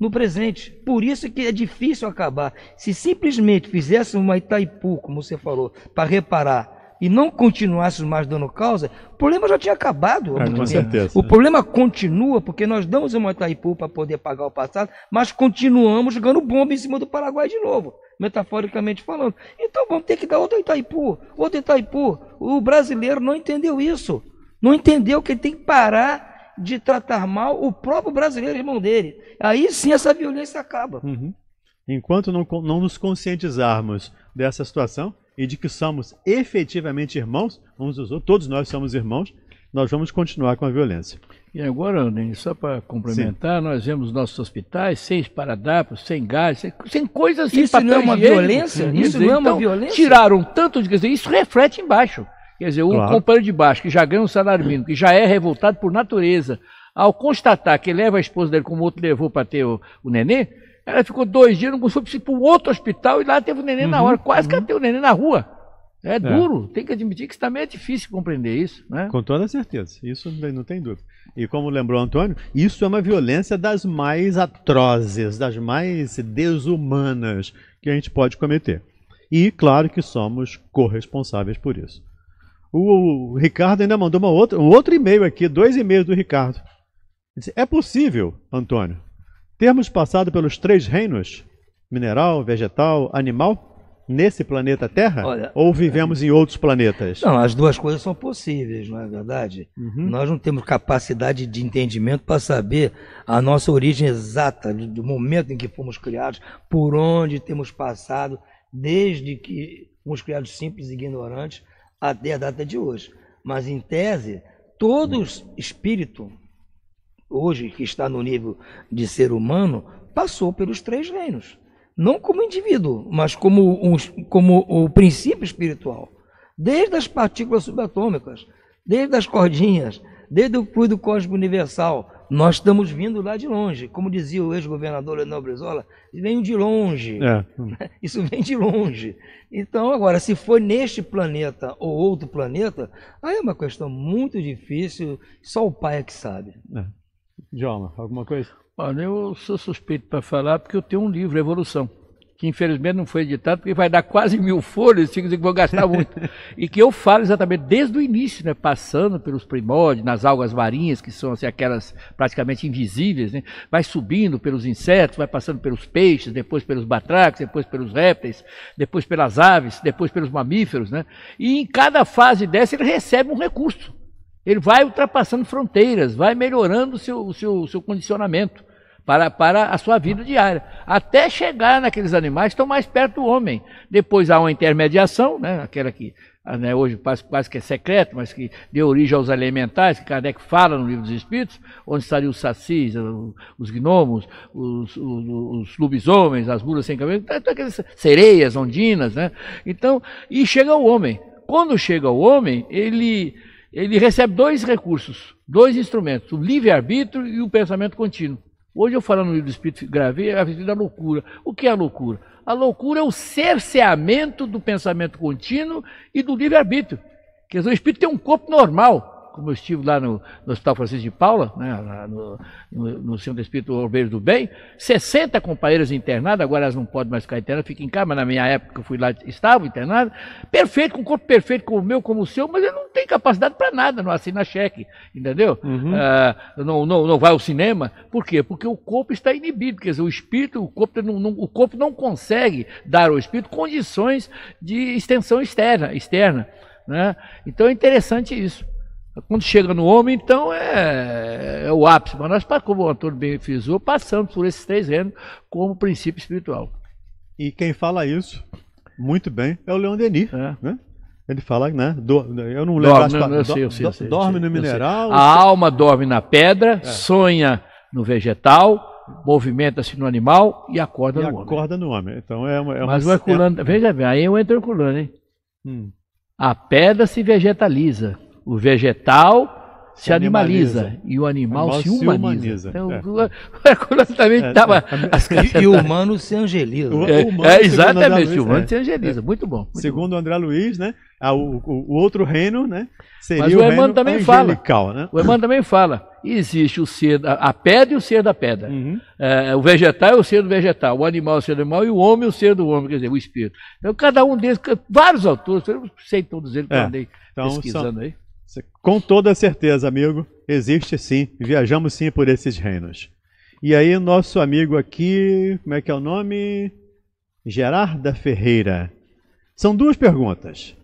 no presente. Por isso que é difícil acabar. Se simplesmente fizéssemos uma Itaipu, como você falou, para reparar e não continuássemos mais dando causa, o problema já tinha acabado. É, com certeza. O problema continua, porque nós damos uma Itaipu para poder pagar o passado, mas continuamos jogando bomba em cima do Paraguai de novo, metaforicamente falando. Então vamos ter que dar outro Itaipu, outro Itaipu. O brasileiro não entendeu isso. Não entendeu que ele tem que parar de tratar mal o próprio brasileiro, irmão dele. Aí sim essa violência acaba. Uhum. Enquanto não, não nos conscientizarmos dessa situação, e de que somos efetivamente irmãos, uns dos outros, todos nós somos irmãos, nós vamos continuar com a violência. E agora, Denis, só para complementar, Sim. nós vemos nossos hospitais sem paradapos, sem gás, sem, sem coisas sem Isso não é uma violência? Isso dizer, não é uma então, violência? Tiraram tanto de. Quer dizer, isso reflete embaixo. Quer dizer, um claro. companheiro de baixo, que já ganha um salário mínimo, que já é revoltado por natureza, ao constatar que leva a esposa dele como o outro levou para ter o, o nenê, ela ficou dois dias, não conseguiu ir para o outro hospital e lá teve o neném uhum, na hora. Quase uhum. que ela uhum. teve o neném na rua. É, é, duro, tem que admitir que isso também é difícil compreender isso. Né? Com toda certeza, isso não tem dúvida. E como lembrou Antônio, isso é uma violência das mais atrozes, das mais desumanas que a gente pode cometer. E claro que somos corresponsáveis por isso. O Ricardo ainda mandou uma outra, um outro e-mail aqui, dois e-mails do Ricardo. Disse, é possível, Antônio, termos passado pelos três reinos, mineral, vegetal, animal, nesse planeta Terra? Olha, ou vivemos em outros planetas? Não, as duas coisas são possíveis, não é verdade? Uhum. Nós não temos capacidade de entendimento para saber a nossa origem exata, do momento em que fomos criados, por onde temos passado, desde que fomos criados simples e ignorantes até a data de hoje. Mas, em tese, todo espírito hoje que está no nível de ser humano, passou pelos três reinos. Não como indivíduo, mas como, um, como o princípio espiritual. Desde as partículas subatômicas, desde as cordinhas, desde o fluido cósmico universal, nós estamos vindo lá de longe. Como dizia o ex-governador Leonel Brizola, vem de longe. É. Isso vem de longe. Então, agora, se for neste planeta ou outro planeta, aí é uma questão muito difícil, só o pai é que sabe. É. Joma, alguma coisa? Olha, eu sou suspeito para falar porque eu tenho um livro, Evolução, que infelizmente não foi editado, porque vai dar quase mil folhas, que vou gastar muito. e que eu falo exatamente desde o início, né, passando pelos primórdios, nas algas marinhas, que são assim, aquelas praticamente invisíveis, né, vai subindo pelos insetos, vai passando pelos peixes, depois pelos batracos, depois pelos répteis, depois pelas aves, depois pelos mamíferos. Né, e em cada fase dessa ele recebe um recurso. Ele vai ultrapassando fronteiras, vai melhorando o seu, seu, seu condicionamento para, para a sua vida diária. Até chegar naqueles animais que estão mais perto do homem. Depois há uma intermediação, né, aquela que ah, né, hoje quase, quase, que é secreto, mas que deu origem aos alimentares, que Kardec fala no Livro dos Espíritos, onde estariam os sacis, ah, os gnomos, os, os, os lobisomens, as mulas sem cabelo, então, então aquelas sereias, ondinas, né? Então, e chega o homem. Quando chega o homem, ele ele recebe dois recursos, dois instrumentos, o livre-arbítrio e o pensamento contínuo. Hoje eu falando no livro do Espírito, gravei a vida da loucura. O que é a loucura? A loucura é o cerceamento do pensamento contínuo e do livre-arbítrio. Quer dizer, o Espírito tem um corpo normal, como eu estive lá no, no Hospital Francisco de Paula, né, no, no, no, Centro Espírito Orbeiro do Bem, 60 companheiras internadas, agora elas não podem mais ficar internadas, ficam em casa, mas na minha época eu fui lá, estava internadas, perfeito, com o corpo perfeito, como o meu, como o seu, mas ele não tem capacidade para nada, não assina cheque, entendeu? Uhum. Uh, não, não, não vai ao cinema, por quê? Porque o corpo está inibido, quer dizer, o espírito, o corpo não, não o corpo não consegue dar ao espírito condições de extensão externa, externa. Né? Então é interessante isso. Quando chega no homem, então é, é o ápice. Mas nós, como o Antônio bem frisou, passamos por esses três reinos como princípio espiritual. E quem fala isso muito bem é o Leão Denis, é. né? Ele fala, né? Do, eu não lembro dorme, dorme no mineral. A sei. alma dorme na pedra, é. sonha no vegetal, movimenta-se no animal e acorda e no acorda homem. Acorda no homem. Então é uma, é uma Mas o Herculano, é- veja bem, aí eu entro Herculano, hein? Hum. A pedra se vegetaliza, o vegetal se, animaliza, animaliza, e o animal, animal se humaniza. Se humaniza. Então, é. é, é. é. E, o humano se angeliza. é, é exatamente, o humano é. se angeliza. Muito bom. Muito segundo bom. André Luiz, né? o, o, outro reino, né? Seria Mas o, o Emmanuel também fala. Né? O Emmanuel também fala. Existe o ser da, a pedra e o ser da pedra. Uhum. É, o vegetal é o ser do vegetal, o animal é o ser do animal e o homem é o ser do homem, quer dizer, o espírito. Então, cada um deles, vários autores, eu sei todos eles que é. andei então, pesquisando são, aí. Com toda certeza, amigo, existe sim, viajamos sim por esses reinos. E aí, nosso amigo aqui, como é que é o nome? Gerarda Ferreira. São duas perguntas.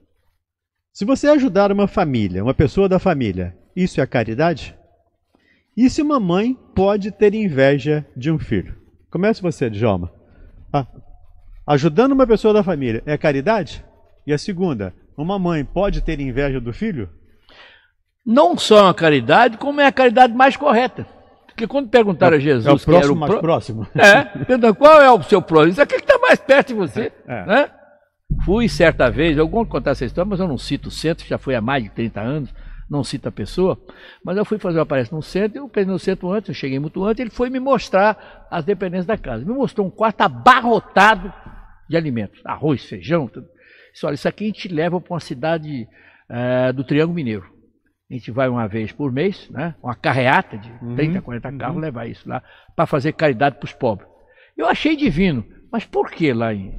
Se você ajudar uma família, uma pessoa da família, isso é caridade? E se uma mãe pode ter inveja de um filho? Comece você, Djalma. Ah, ajudando uma pessoa da família é caridade? E a segunda, uma mãe pode ter inveja do filho? não só é uma caridade, como é a caridade mais correta. Porque quando perguntaram é, a Jesus é o é próximo, era o mais pro... próximo. É, perguntaram qual é o seu próximo, aquele que está mais perto de você. É, é, né? Fui certa vez, eu vou contar essa história, mas eu não cito o centro, já foi há mais de 30 anos, não cito a pessoa, mas eu fui fazer uma palestra no centro, eu pensei no centro antes, eu cheguei muito antes, ele foi me mostrar as dependências da casa. Me mostrou um quarto abarrotado de alimentos, arroz, feijão, tudo. Disse, olha, isso aqui a gente leva para uma cidade é, do Triângulo Mineiro. A gente vai uma vez por mês, né? uma carreata de 30, uhum. 40 uhum. carros, levar isso lá para fazer caridade para os pobres. Eu achei divino, mas por que lá em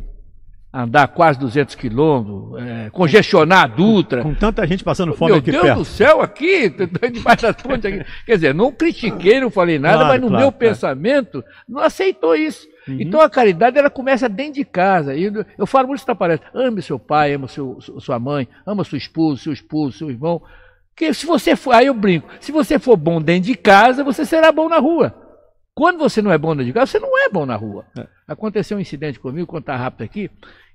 andar quase 200 quilômetros, é, congestionar a Dutra? Com, com tanta gente passando fome Meu aqui Deus perto. do céu, aqui, debaixo das pontes aqui. Quer dizer, não critiquei, não falei nada, claro, mas no claro, meu pensamento não aceitou isso. Uhum. Então a caridade ela começa dentro de casa. E eu falo muito isso na palestra. Ame seu pai, ama seu, sua mãe, ama seu esposo, seu esposo, seu irmão. Porque se você for, aí eu brinco, se você for bom dentro de casa, você será bom na rua. Quando você não é bom dentro de casa, você não é bom na rua. É. Aconteceu um incidente comigo, contar rápido aqui,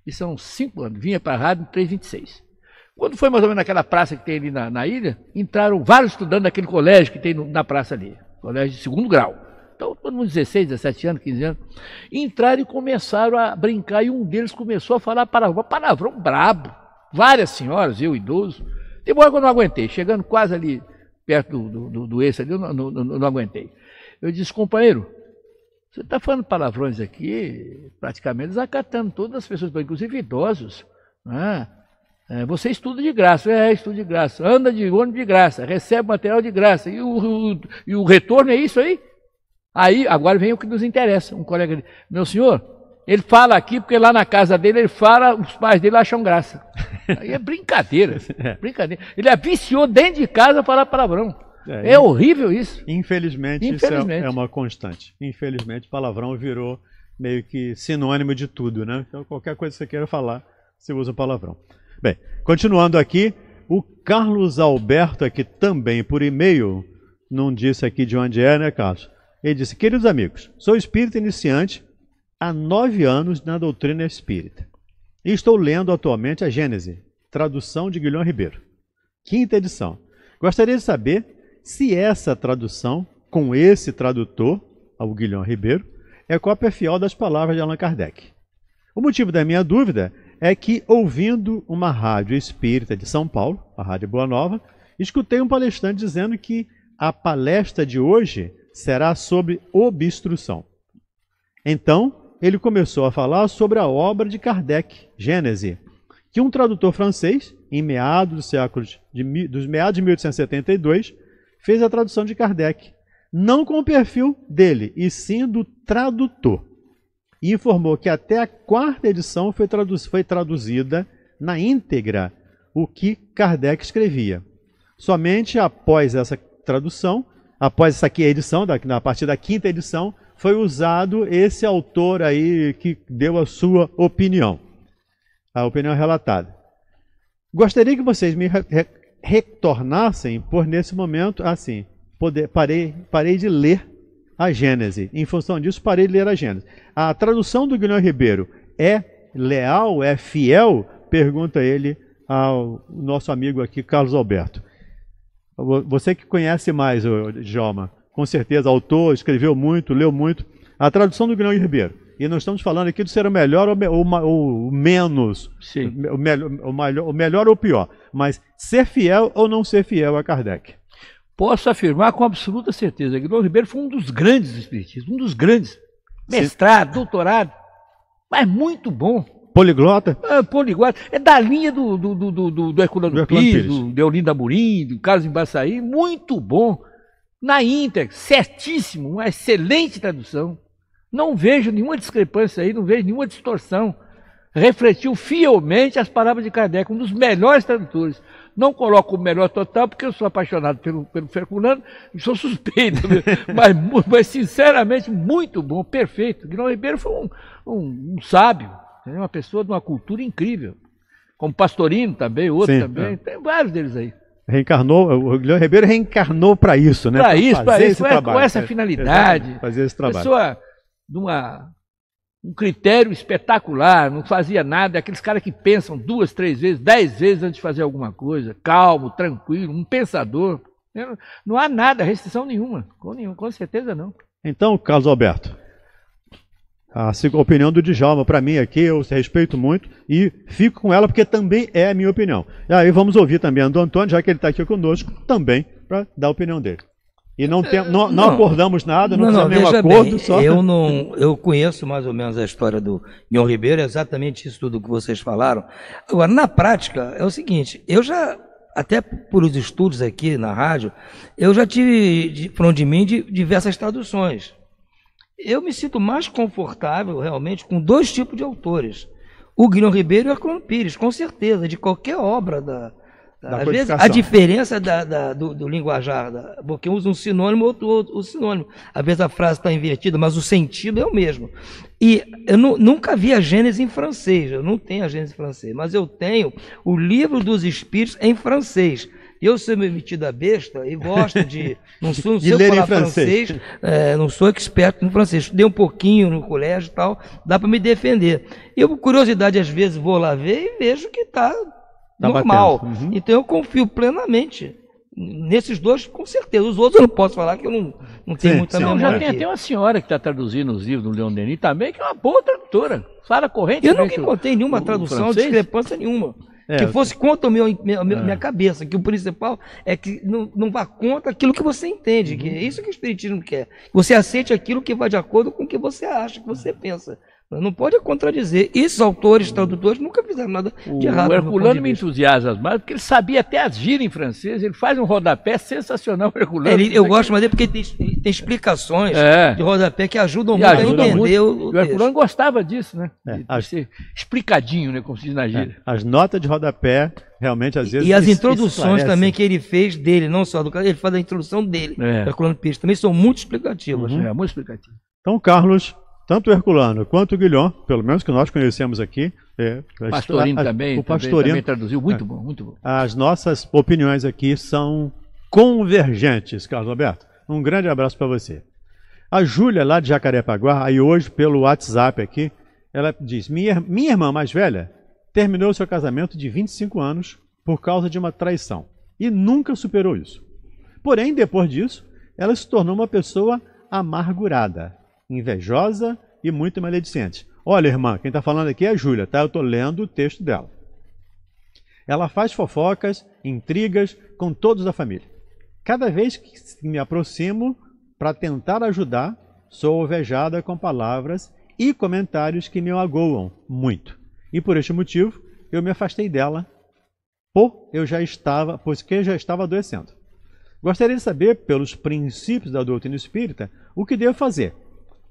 e são cinco anos, vinha para a rádio em 326. Quando foi mais ou menos naquela praça que tem ali na, na ilha, entraram vários estudantes daquele colégio que tem no, na praça ali, colégio de segundo grau. Então, todo mundo 16, 17 anos, 15 anos, entraram e começaram a brincar, e um deles começou a falar palavrão, palavrão brabo. Várias senhoras, eu idoso. Tem uma hora que eu não aguentei. Chegando quase ali perto do, do, do, do ali, eu não, não, não, não aguentei. Eu disse, companheiro, você está falando palavrões aqui, praticamente desacatando todas as pessoas, inclusive idosos. Né? É, você estuda de graça, é, estuda de graça, anda de ônibus de graça, recebe material de graça, e o, o, e o retorno é isso aí? Aí, agora vem o que nos interessa. Um colega disse, meu senhor, ele fala aqui, porque lá na casa dele ele fala, os pais dele acham graça. Aí é brincadeira. É. brincadeira. Ele é viciou dentro de casa falar palavrão. É, é horrível isso. Infelizmente, infelizmente, isso é, é uma constante. Infelizmente, palavrão virou meio que sinônimo de tudo, né? Então, qualquer coisa que você queira falar, você usa palavrão. Bem, continuando aqui, o Carlos Alberto, aqui também por e-mail, não disse aqui de onde é, né, Carlos? Ele disse: Queridos amigos, sou espírito iniciante há nove anos na doutrina espírita e estou lendo atualmente a Gênese, tradução de Guilherme Ribeiro, quinta edição. Gostaria de saber se essa tradução, com esse tradutor, o Guilherme Ribeiro, é cópia fiel das palavras de Allan Kardec. O motivo da minha dúvida é que, ouvindo uma rádio espírita de São Paulo, a Rádio Boa Nova, escutei um palestrante dizendo que a palestra de hoje será sobre obstrução. Então, ele começou a falar sobre a obra de Kardec, Gênese, que um tradutor francês, em meados do século de, dos meados de 1872, fez a tradução de Kardec, não com o perfil dele, e sim do tradutor. E informou que até a quarta edição foi, foi traduzida na íntegra o que Kardec escrevia. Somente após essa tradução, após essa edição, da, a partir da quinta edição, foi usado esse autor aí que deu a sua opinião, a opinião relatada. Gostaria que vocês me re retornassem, por nesse momento, assim, poder, parei, parei de ler a Gênese. Em função disso, parei de ler a Gênese. A tradução do Guilherme Ribeiro é leal, é fiel? Pergunta ele ao nosso amigo aqui, Carlos Alberto. Você que conhece mais o Joma, com certeza, autor, escreveu muito, leu muito. A tradução do Guilherme Ribeiro. E nós estamos falando aqui de ser o melhor ou, me, ou, ou menos, Sim. O, me, o, melhor, o melhor ou pior, mas ser fiel ou não ser fiel a Kardec. Posso afirmar com absoluta certeza, Guilherme Ribeiro foi um dos grandes espiritistas, um dos grandes. Mestrado, Sim. doutorado, mas muito bom. Poliglota? É, poliglota. É da linha do, do, do, do, do Herculano, do Herculano Pires, Pires, do Deolinda Amorim, do Carlos Embaçaí, muito bom na íntegra, certíssimo, uma excelente tradução. Não vejo nenhuma discrepância aí, não vejo nenhuma distorção. Refletiu fielmente as palavras de Kardec, um dos melhores tradutores. Não coloco o melhor total, porque eu sou apaixonado pelo, pelo Ferculano e sou suspeito, né? mas, mas, sinceramente, muito bom, perfeito. Guilherme Ribeiro foi um, um, um sábio, né? uma pessoa de uma cultura incrível. Como Pastorino também, outro Sim, também, é. tem vários deles aí. Reencarnou, o Guilherme Ribeiro reencarnou para isso, né? Para isso, para isso, é, trabalho, com essa finalidade. Fazer esse trabalho. Pessoa de uma, um critério espetacular, não fazia nada, é aqueles caras que pensam duas, três vezes, dez vezes antes de fazer alguma coisa, calmo, tranquilo, um pensador. Não há nada, restrição nenhuma, com, nenhum, com certeza não. Então, Carlos Alberto, a opinião do Djalma, para mim aqui, eu respeito muito e fico com ela porque também é a minha opinião. E aí vamos ouvir também a do Antônio, já que ele está aqui conosco, também para dar a opinião dele. E não, tem, não, não, não acordamos nada, não, não fizemos nenhum acordo. Bem, só... eu, não, eu conheço mais ou menos a história do Guilherme Ribeiro, é exatamente isso tudo que vocês falaram. Agora, na prática, é o seguinte, eu já até por os estudos aqui na rádio, eu já tive, de, por onde mim, de, diversas traduções. Eu me sinto mais confortável realmente com dois tipos de autores. O Guilherme Ribeiro e o Arcano Pires, com certeza, de qualquer obra da. da, às vezes a diferença da, da do, do, linguajar, porque um usa um sinônimo, outro, outro um sinônimo. Às vezes a frase está invertida, mas o sentido é o mesmo. E eu nu, nunca vi a Gênesis em francês, eu não tenho a Gênesis em francês, mas eu tenho o Livro dos Espíritos em francês eu sou metido a besta e gosto de. Não sou, não sei falar francês, francês é, não sou experto no francês. Estudei um pouquinho no colégio e tal, dá para me defender. E eu, por curiosidade, às vezes vou lá ver e vejo que está tá, tá normal. Uhum. Então eu confio plenamente nesses dois, com certeza. Os outros eu não posso falar que eu não, não tenho sim, muita sim, memória. Já tem até uma senhora que está traduzindo os livros do Leon Denis também, que é uma boa tradutora. Fala corrente. Eu nunca encontrei nenhuma o, tradução, o discrepância nenhuma. É, que fosse contra meu, minha, é. minha cabeça, que o principal é que não, não vá contra aquilo que você entende, uhum. que é isso que o Espiritismo quer. Você aceite aquilo que vai de acordo com o que você acha, que você é. pensa. Não pode contradizer. Esses autores, tradutores, nunca fizeram nada de errado. O Herculano me entusiasma mais, porque ele sabia até as gírias em francês, ele faz um rodapé sensacional, o Herculano. Ele, eu gosto mais dele porque tem, tem explicações é. de rodapé que ajudam muito ajuda a entender muito. o. o Herculano gostava disso, né? É, as, explicadinho, né? Como se diz na é, gíria. É, as notas de rodapé realmente às vezes. E, e as introduções também que ele fez dele, não só do cara, ele faz a introdução dele, é. da Colônia Pires, também são muito explicativas. Uhum. É, muito explicativo. Então, Carlos, tanto o Herculano quanto o Guilhom, pelo menos que nós conhecemos aqui. É, Pastorino a, a, também, o Pastorino também, traduziu, muito é, bom, muito bom. As nossas opiniões aqui são convergentes, Carlos Alberto. Um grande abraço para você. A Júlia, lá de Jacarepaguá, aí hoje pelo WhatsApp aqui, ela diz: minha, minha irmã mais velha terminou seu casamento de 25 anos por causa de uma traição e nunca superou isso. Porém, depois disso, ela se tornou uma pessoa amargurada invejosa e muito maledicente. Olha, irmã, quem está falando aqui é a Júlia, tá? Eu estou lendo o texto dela. Ela faz fofocas, intrigas com todos da família. Cada vez que me aproximo para tentar ajudar, sou ovejada com palavras e comentários que me agoam muito. E por este motivo, eu me afastei dela, por eu já estava, pois que já estava adoecendo. Gostaria de saber, pelos princípios da doutrina espírita, o que devo fazer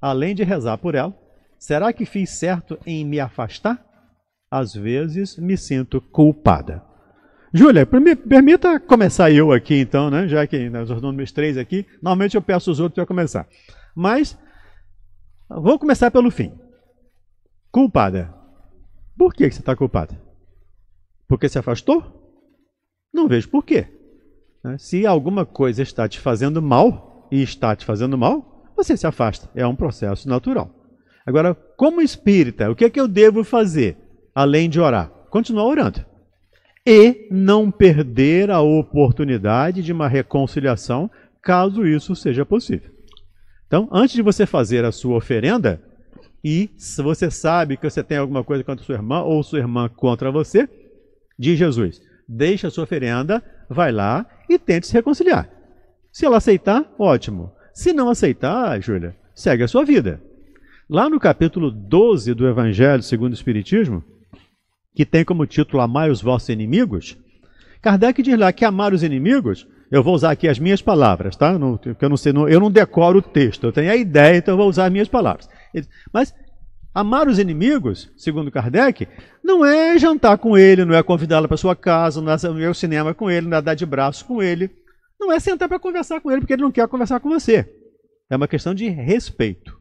além de rezar por ela, será que fiz certo em me afastar? Às vezes me sinto culpada. Júlia, permita começar eu aqui então, né? Já que nós os três aqui, normalmente eu peço os outros para começar. Mas vou começar pelo fim. Culpada. Por que você está culpada? Porque se afastou? Não vejo por quê. Né? Se alguma coisa está te fazendo mal, e está te fazendo mal, você se afasta. É um processo natural. Agora, como espírita, o que é que eu devo fazer além de orar? Continuar orando. E não perder a oportunidade de uma reconciliação, caso isso seja possível. Então, antes de você fazer a sua oferenda, e se você sabe que você tem alguma coisa contra sua irmã ou sua irmã contra você, diz Jesus: deixa a sua oferenda, vai lá e tente se reconciliar. Se ela aceitar, ótimo. Se não aceitar, Júlia, segue a sua vida. Lá no capítulo 12 do Evangelho segundo o Espiritismo, que tem como título Amai os vossos inimigos, Kardec diz lá que amar os inimigos, eu vou usar aqui as minhas palavras, tá? Não, eu, não sei, não, eu não decoro o texto, eu tenho a ideia, então eu vou usar as minhas palavras. Mas amar os inimigos, segundo Kardec, não é jantar com ele, não é convidá-lo para sua casa, não é ir ao cinema com ele, não é dar de braço com ele, não é sentar para conversar com ele, porque ele não quer conversar com você. É uma questão de respeito.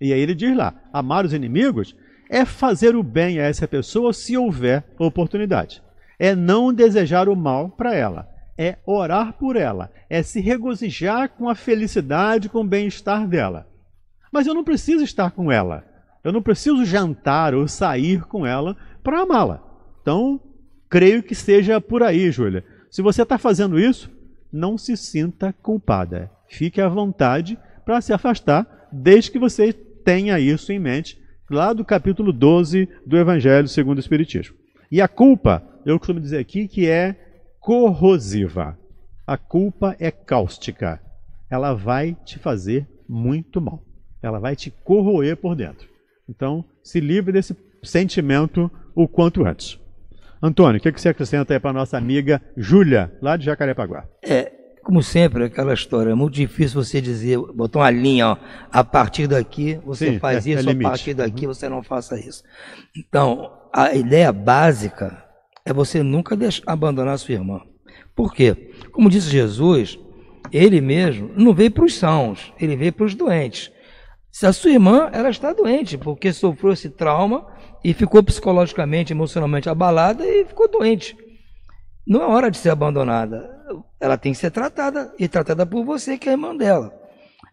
E aí ele diz lá: amar os inimigos é fazer o bem a essa pessoa se houver oportunidade. É não desejar o mal para ela. É orar por ela. É se regozijar com a felicidade, com o bem-estar dela. Mas eu não preciso estar com ela. Eu não preciso jantar ou sair com ela para amá-la. Então, creio que seja por aí, Júlia. Se você está fazendo isso, não se sinta culpada. Fique à vontade para se afastar, desde que você tenha isso em mente, lá do capítulo 12 do Evangelho segundo o Espiritismo. E a culpa, eu costumo dizer aqui que é corrosiva. A culpa é cáustica. Ela vai te fazer muito mal. Ela vai te corroer por dentro. Então, se livre desse sentimento o quanto antes. Antônio, o que, é que você acrescenta aí para nossa amiga Júlia, lá de Jacarepaguá? É, como sempre, aquela história, é muito difícil você dizer, botar uma linha, ó, a partir daqui você Sim, faz é, é isso, é a partir daqui uhum. você não faça isso. Então, a ideia básica é você nunca deixar, abandonar sua irmã. Por quê? Como disse Jesus, ele mesmo não veio para os sãos, ele veio para os doentes. Se a sua irmã ela está doente porque sofreu esse trauma e ficou psicologicamente, emocionalmente abalada e ficou doente. Não é hora de ser abandonada. Ela tem que ser tratada e tratada por você que é a irmã dela.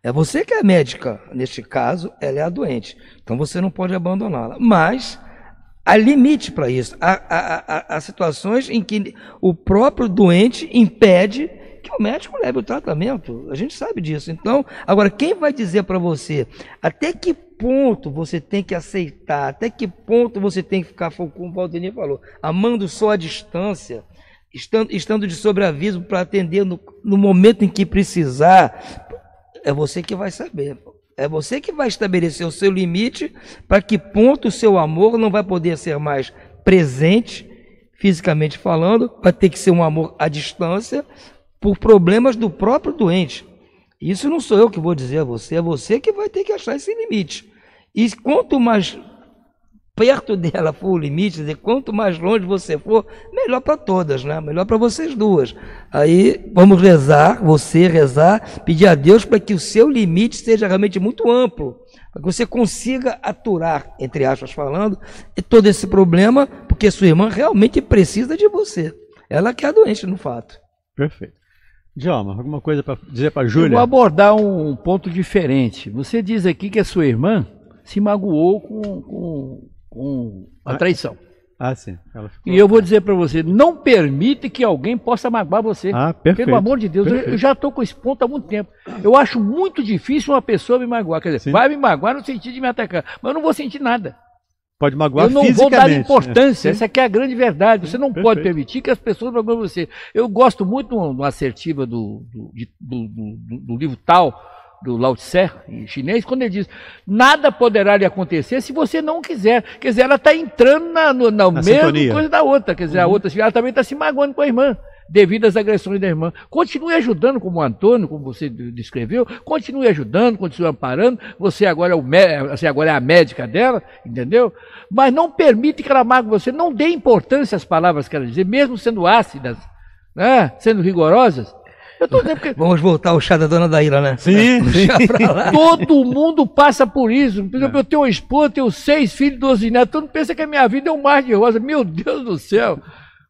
É você que é médica, neste caso, ela é a doente. Então você não pode abandoná-la. Mas há limite para isso. Há, há, há, há, situações em que o próprio doente impede o médico leve o tratamento. A gente sabe disso. Então, agora, quem vai dizer para você até que ponto você tem que aceitar, até que ponto você tem que ficar, como o Valdemir falou, amando só a distância, estando, estando de sobreaviso para atender no, no momento em que precisar, é você que vai saber. É você que vai estabelecer o seu limite para que ponto o seu amor não vai poder ser mais presente, fisicamente falando, vai ter que ser um amor à distância, por problemas do próprio doente. Isso não sou eu que vou dizer a você, é você que vai ter que achar esse limite. E quanto mais perto dela for o limite, dizer, quanto mais longe você for, melhor para todas, né? melhor para vocês duas. Aí vamos rezar, você rezar, pedir a Deus para que o seu limite seja realmente muito amplo, para que você consiga aturar, entre aspas falando, todo esse problema, porque sua irmã realmente precisa de você. Ela que é doente, no fato. Perfeito. Djalma, alguma coisa para dizer para a Júlia? Eu vou abordar um ponto diferente. Você diz aqui que a sua irmã se magoou com, com, com a ah, traição. Ah, ah sim. Ficou... E eu vou dizer para você, não permite que alguém possa magoar você. Ah, perfeito. Pelo amor de Deus, perfeito. eu já estou com esse ponto há muito tempo. Eu acho muito difícil uma pessoa me magoar. Quer dizer, sim. vai me magoar no sentido de me atacar, mas eu não vou sentir nada. Pode magoar Eu não vou dar né? importância, né? essa é a grande verdade. Você não Perfeito. pode permitir que as pessoas magoem você. Eu gosto muito de uma assertiva do, do, do, do, do livro tal, do Lao Tse, em chinês, quando ele diz: nada poderá lhe acontecer se você não quiser. Quer dizer, ela está entrando na, no, na, na mesma sintonia. coisa da outra. Quer dizer, a uhum. outra ela também está se magoando com a irmã devido às agressões da irmã. Continue ajudando, como o Antônio, como você descreveu, continue ajudando, continue amparando. Você agora é, o você agora é a médica dela, entendeu? Mas não permite que ela magoe você, não dê importância às palavras que ela diz, mesmo sendo ácidas, né? sendo rigorosas. Porque... Vamos voltar ao chá da dona Daíra, né? Sim. Todo mundo passa por isso. Por exemplo, é. eu tenho uma esposa, tenho seis filhos, doze netos. Todo mundo pensa que a minha vida é um mar de rosa. Meu Deus do céu.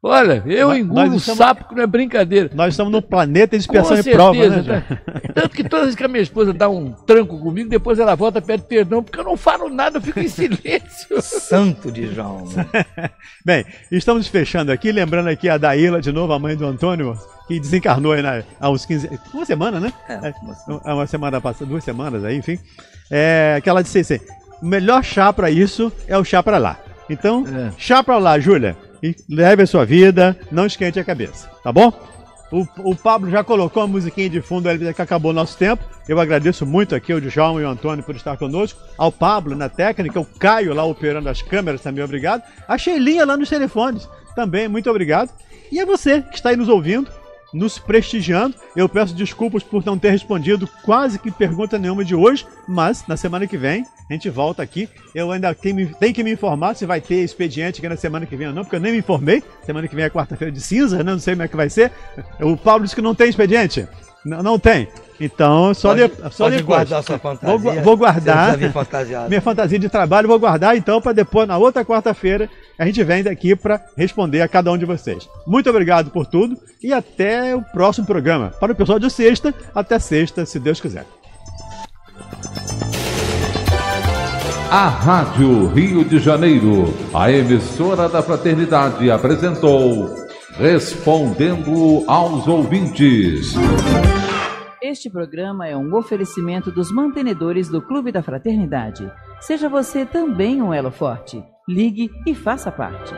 Olha, eu nós, engulo nós estamos, sapo que não é brincadeira. Nós estamos no planeta de expiação e prova, né? Tá? Tanto que toda vez que a minha esposa dá um tranco comigo, depois ela volta e pede perdão, porque eu não falo nada, eu fico em silêncio. Santo de João. Bem, estamos fechando aqui, lembrando aqui a Daíla, de novo, a mãe do Antônio, que desencarnou aí na, há uns 15. Uma semana, né? É, uma, é, uma semana é passada, duas semanas aí, enfim. É, que ela disse assim: o melhor chá para isso é o chá para lá. Então, é. chá para lá, Júlia leve a sua vida, não esquente a cabeça, tá bom? O, o Pablo já colocou a musiquinha de fundo ali que acabou o nosso tempo. Eu agradeço muito aqui ao João e ao Antônio por estar conosco. Ao Pablo na técnica, o Caio lá operando as câmeras também, obrigado. A Sheilinha lá nos telefones também, muito obrigado. E a você que está aí nos ouvindo, nos prestigiando. Eu peço desculpas por não ter respondido quase que pergunta nenhuma de hoje, mas na semana que vem a gente volta aqui. Eu ainda tenho, que me informar se vai ter expediente aqui na semana que vem ou não, porque eu nem me informei. Semana que vem é quarta-feira de cinza, né? Não sei como é que vai ser. O Paulo disse que não tem expediente. Não, não tem. Então, só, pode, de, só pode depois. guardar sua fantasia. Vou, vou guardar. Minha fantasia de trabalho, vou guardar então para depois, na outra quarta-feira, a gente vem daqui para responder a cada um de vocês. Muito obrigado por tudo e até o próximo programa. Para o pessoal de sexta, até sexta, se Deus quiser. A Rádio Rio de Janeiro, a emissora da fraternidade, apresentou Respondendo aos Ouvintes. Este programa é um oferecimento dos mantenedores do Clube da Fraternidade. Seja você também um elo forte. Ligue e faça parte.